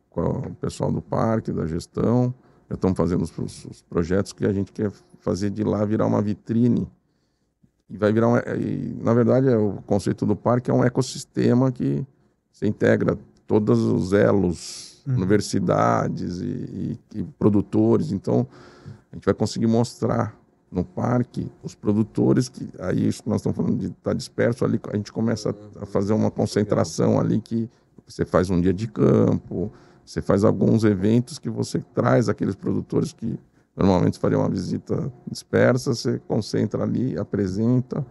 com o pessoal do parque, da gestão, já estamos fazendo os, os projetos que a gente quer fazer de lá virar uma vitrine e vai virar é, e, na verdade é, o conceito do parque é um ecossistema que se integra todos os elos uhum. universidades e, e, e, produtores então a gente vai conseguir mostrar no parque, os produtores, que aí isso que nós estamos falando de estar tá disperso, ali a gente começa uhum. a fazer uma concentração ali que você faz um dia de campo, você faz alguns eventos que você traz aqueles produtores que normalmente faria uma visita dispersa, você concentra ali, apresenta,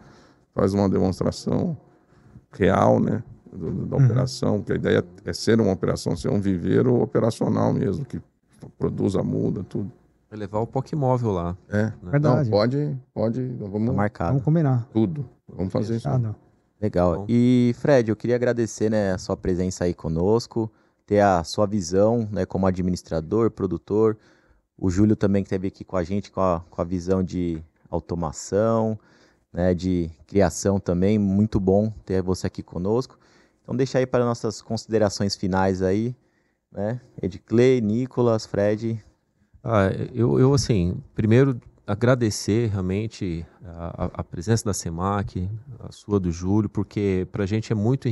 faz uma demonstração real, né? Da, uhum. operação, que a ideia é ser uma operação, ser um viveiro operacional mesmo, que produza, muda, tudo. Vai levar o Pokémóvel lá. É. Né? Verdade. Não, pode, pode. Vamos, tá vamos combinar. Tudo. Vamos fazer Fechado. isso. Legal. Bom. E Fred, eu queria agradecer né, a sua presença aí conosco, ter a sua visão né, como administrador, produtor. O Júlio também que esteve aqui com a gente com a, com a visão de automação, né, de criação também. Muito bom ter você aqui conosco. Então deixa aí para nossas considerações finais aí, né? Edclay, Nicolas, Fred, ah, eu, eu, assim, primeiro agradecer realmente a, a, presença da SEMAC, a sua do Júlio, porque para a gente é muito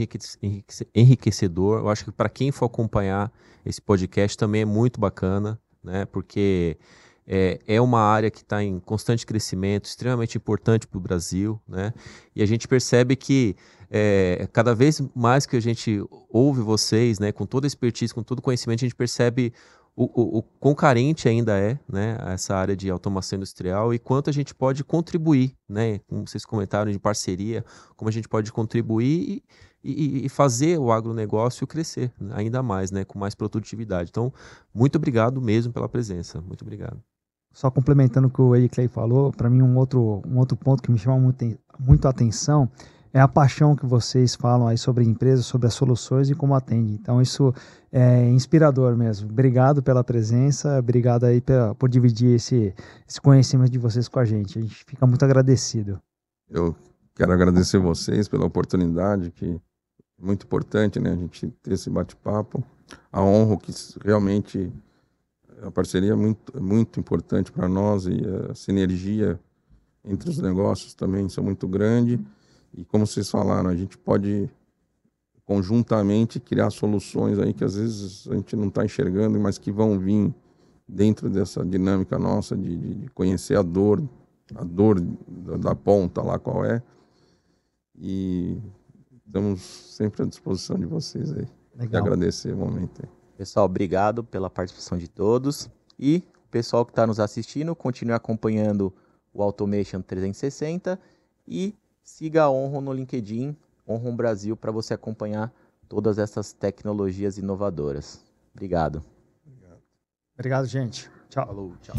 enriquecedor. Eu acho que para quem for acompanhar esse podcast também é muito bacana, né? Porque é, é uma área que está em constante crescimento, extremamente importante para o Brasil, né? E a gente percebe que é, cada vez mais que a gente ouve vocês, né, com toda a expertise, com todo o conhecimento, a gente percebe o, o, o quão carente ainda é né, essa área de automação industrial e quanto a gente pode contribuir, né, como vocês comentaram, de parceria, como a gente pode contribuir e, e, e fazer o agronegócio crescer ainda mais, né, com mais produtividade. Então, muito obrigado mesmo pela presença. Muito obrigado. Só complementando o que o Ed Clay falou, para mim um outro, um outro ponto que me chama muito, muito a atenção é a paixão que vocês falam aí sobre empresas, sobre as soluções e como atende. Então isso é inspirador mesmo. Obrigado pela presença, obrigado aí por dividir esse, esse conhecimento de vocês com a gente. A gente fica muito agradecido. Eu quero agradecer vocês pela oportunidade que é muito importante, né, a gente ter esse bate-papo. A honra que realmente é a parceria é muito, muito importante para nós e a sinergia entre os negócios também são muito grande. E como vocês falaram, a gente pode conjuntamente criar soluções aí que às vezes a gente não está enxergando, mas que vão vir dentro dessa dinâmica nossa de, de conhecer a dor, a dor da, da ponta lá qual é. E estamos sempre à disposição de vocês aí. Legal. E agradecer o momento aí. Pessoal, obrigado pela participação de todos. E o pessoal que está nos assistindo, continue acompanhando o Automation 360 e Siga a Honron no LinkedIn, Honron Brasil, para você acompanhar todas essas tecnologias inovadoras. Obrigado. Obrigado, Obrigado gente. Tchau. Falou, tchau.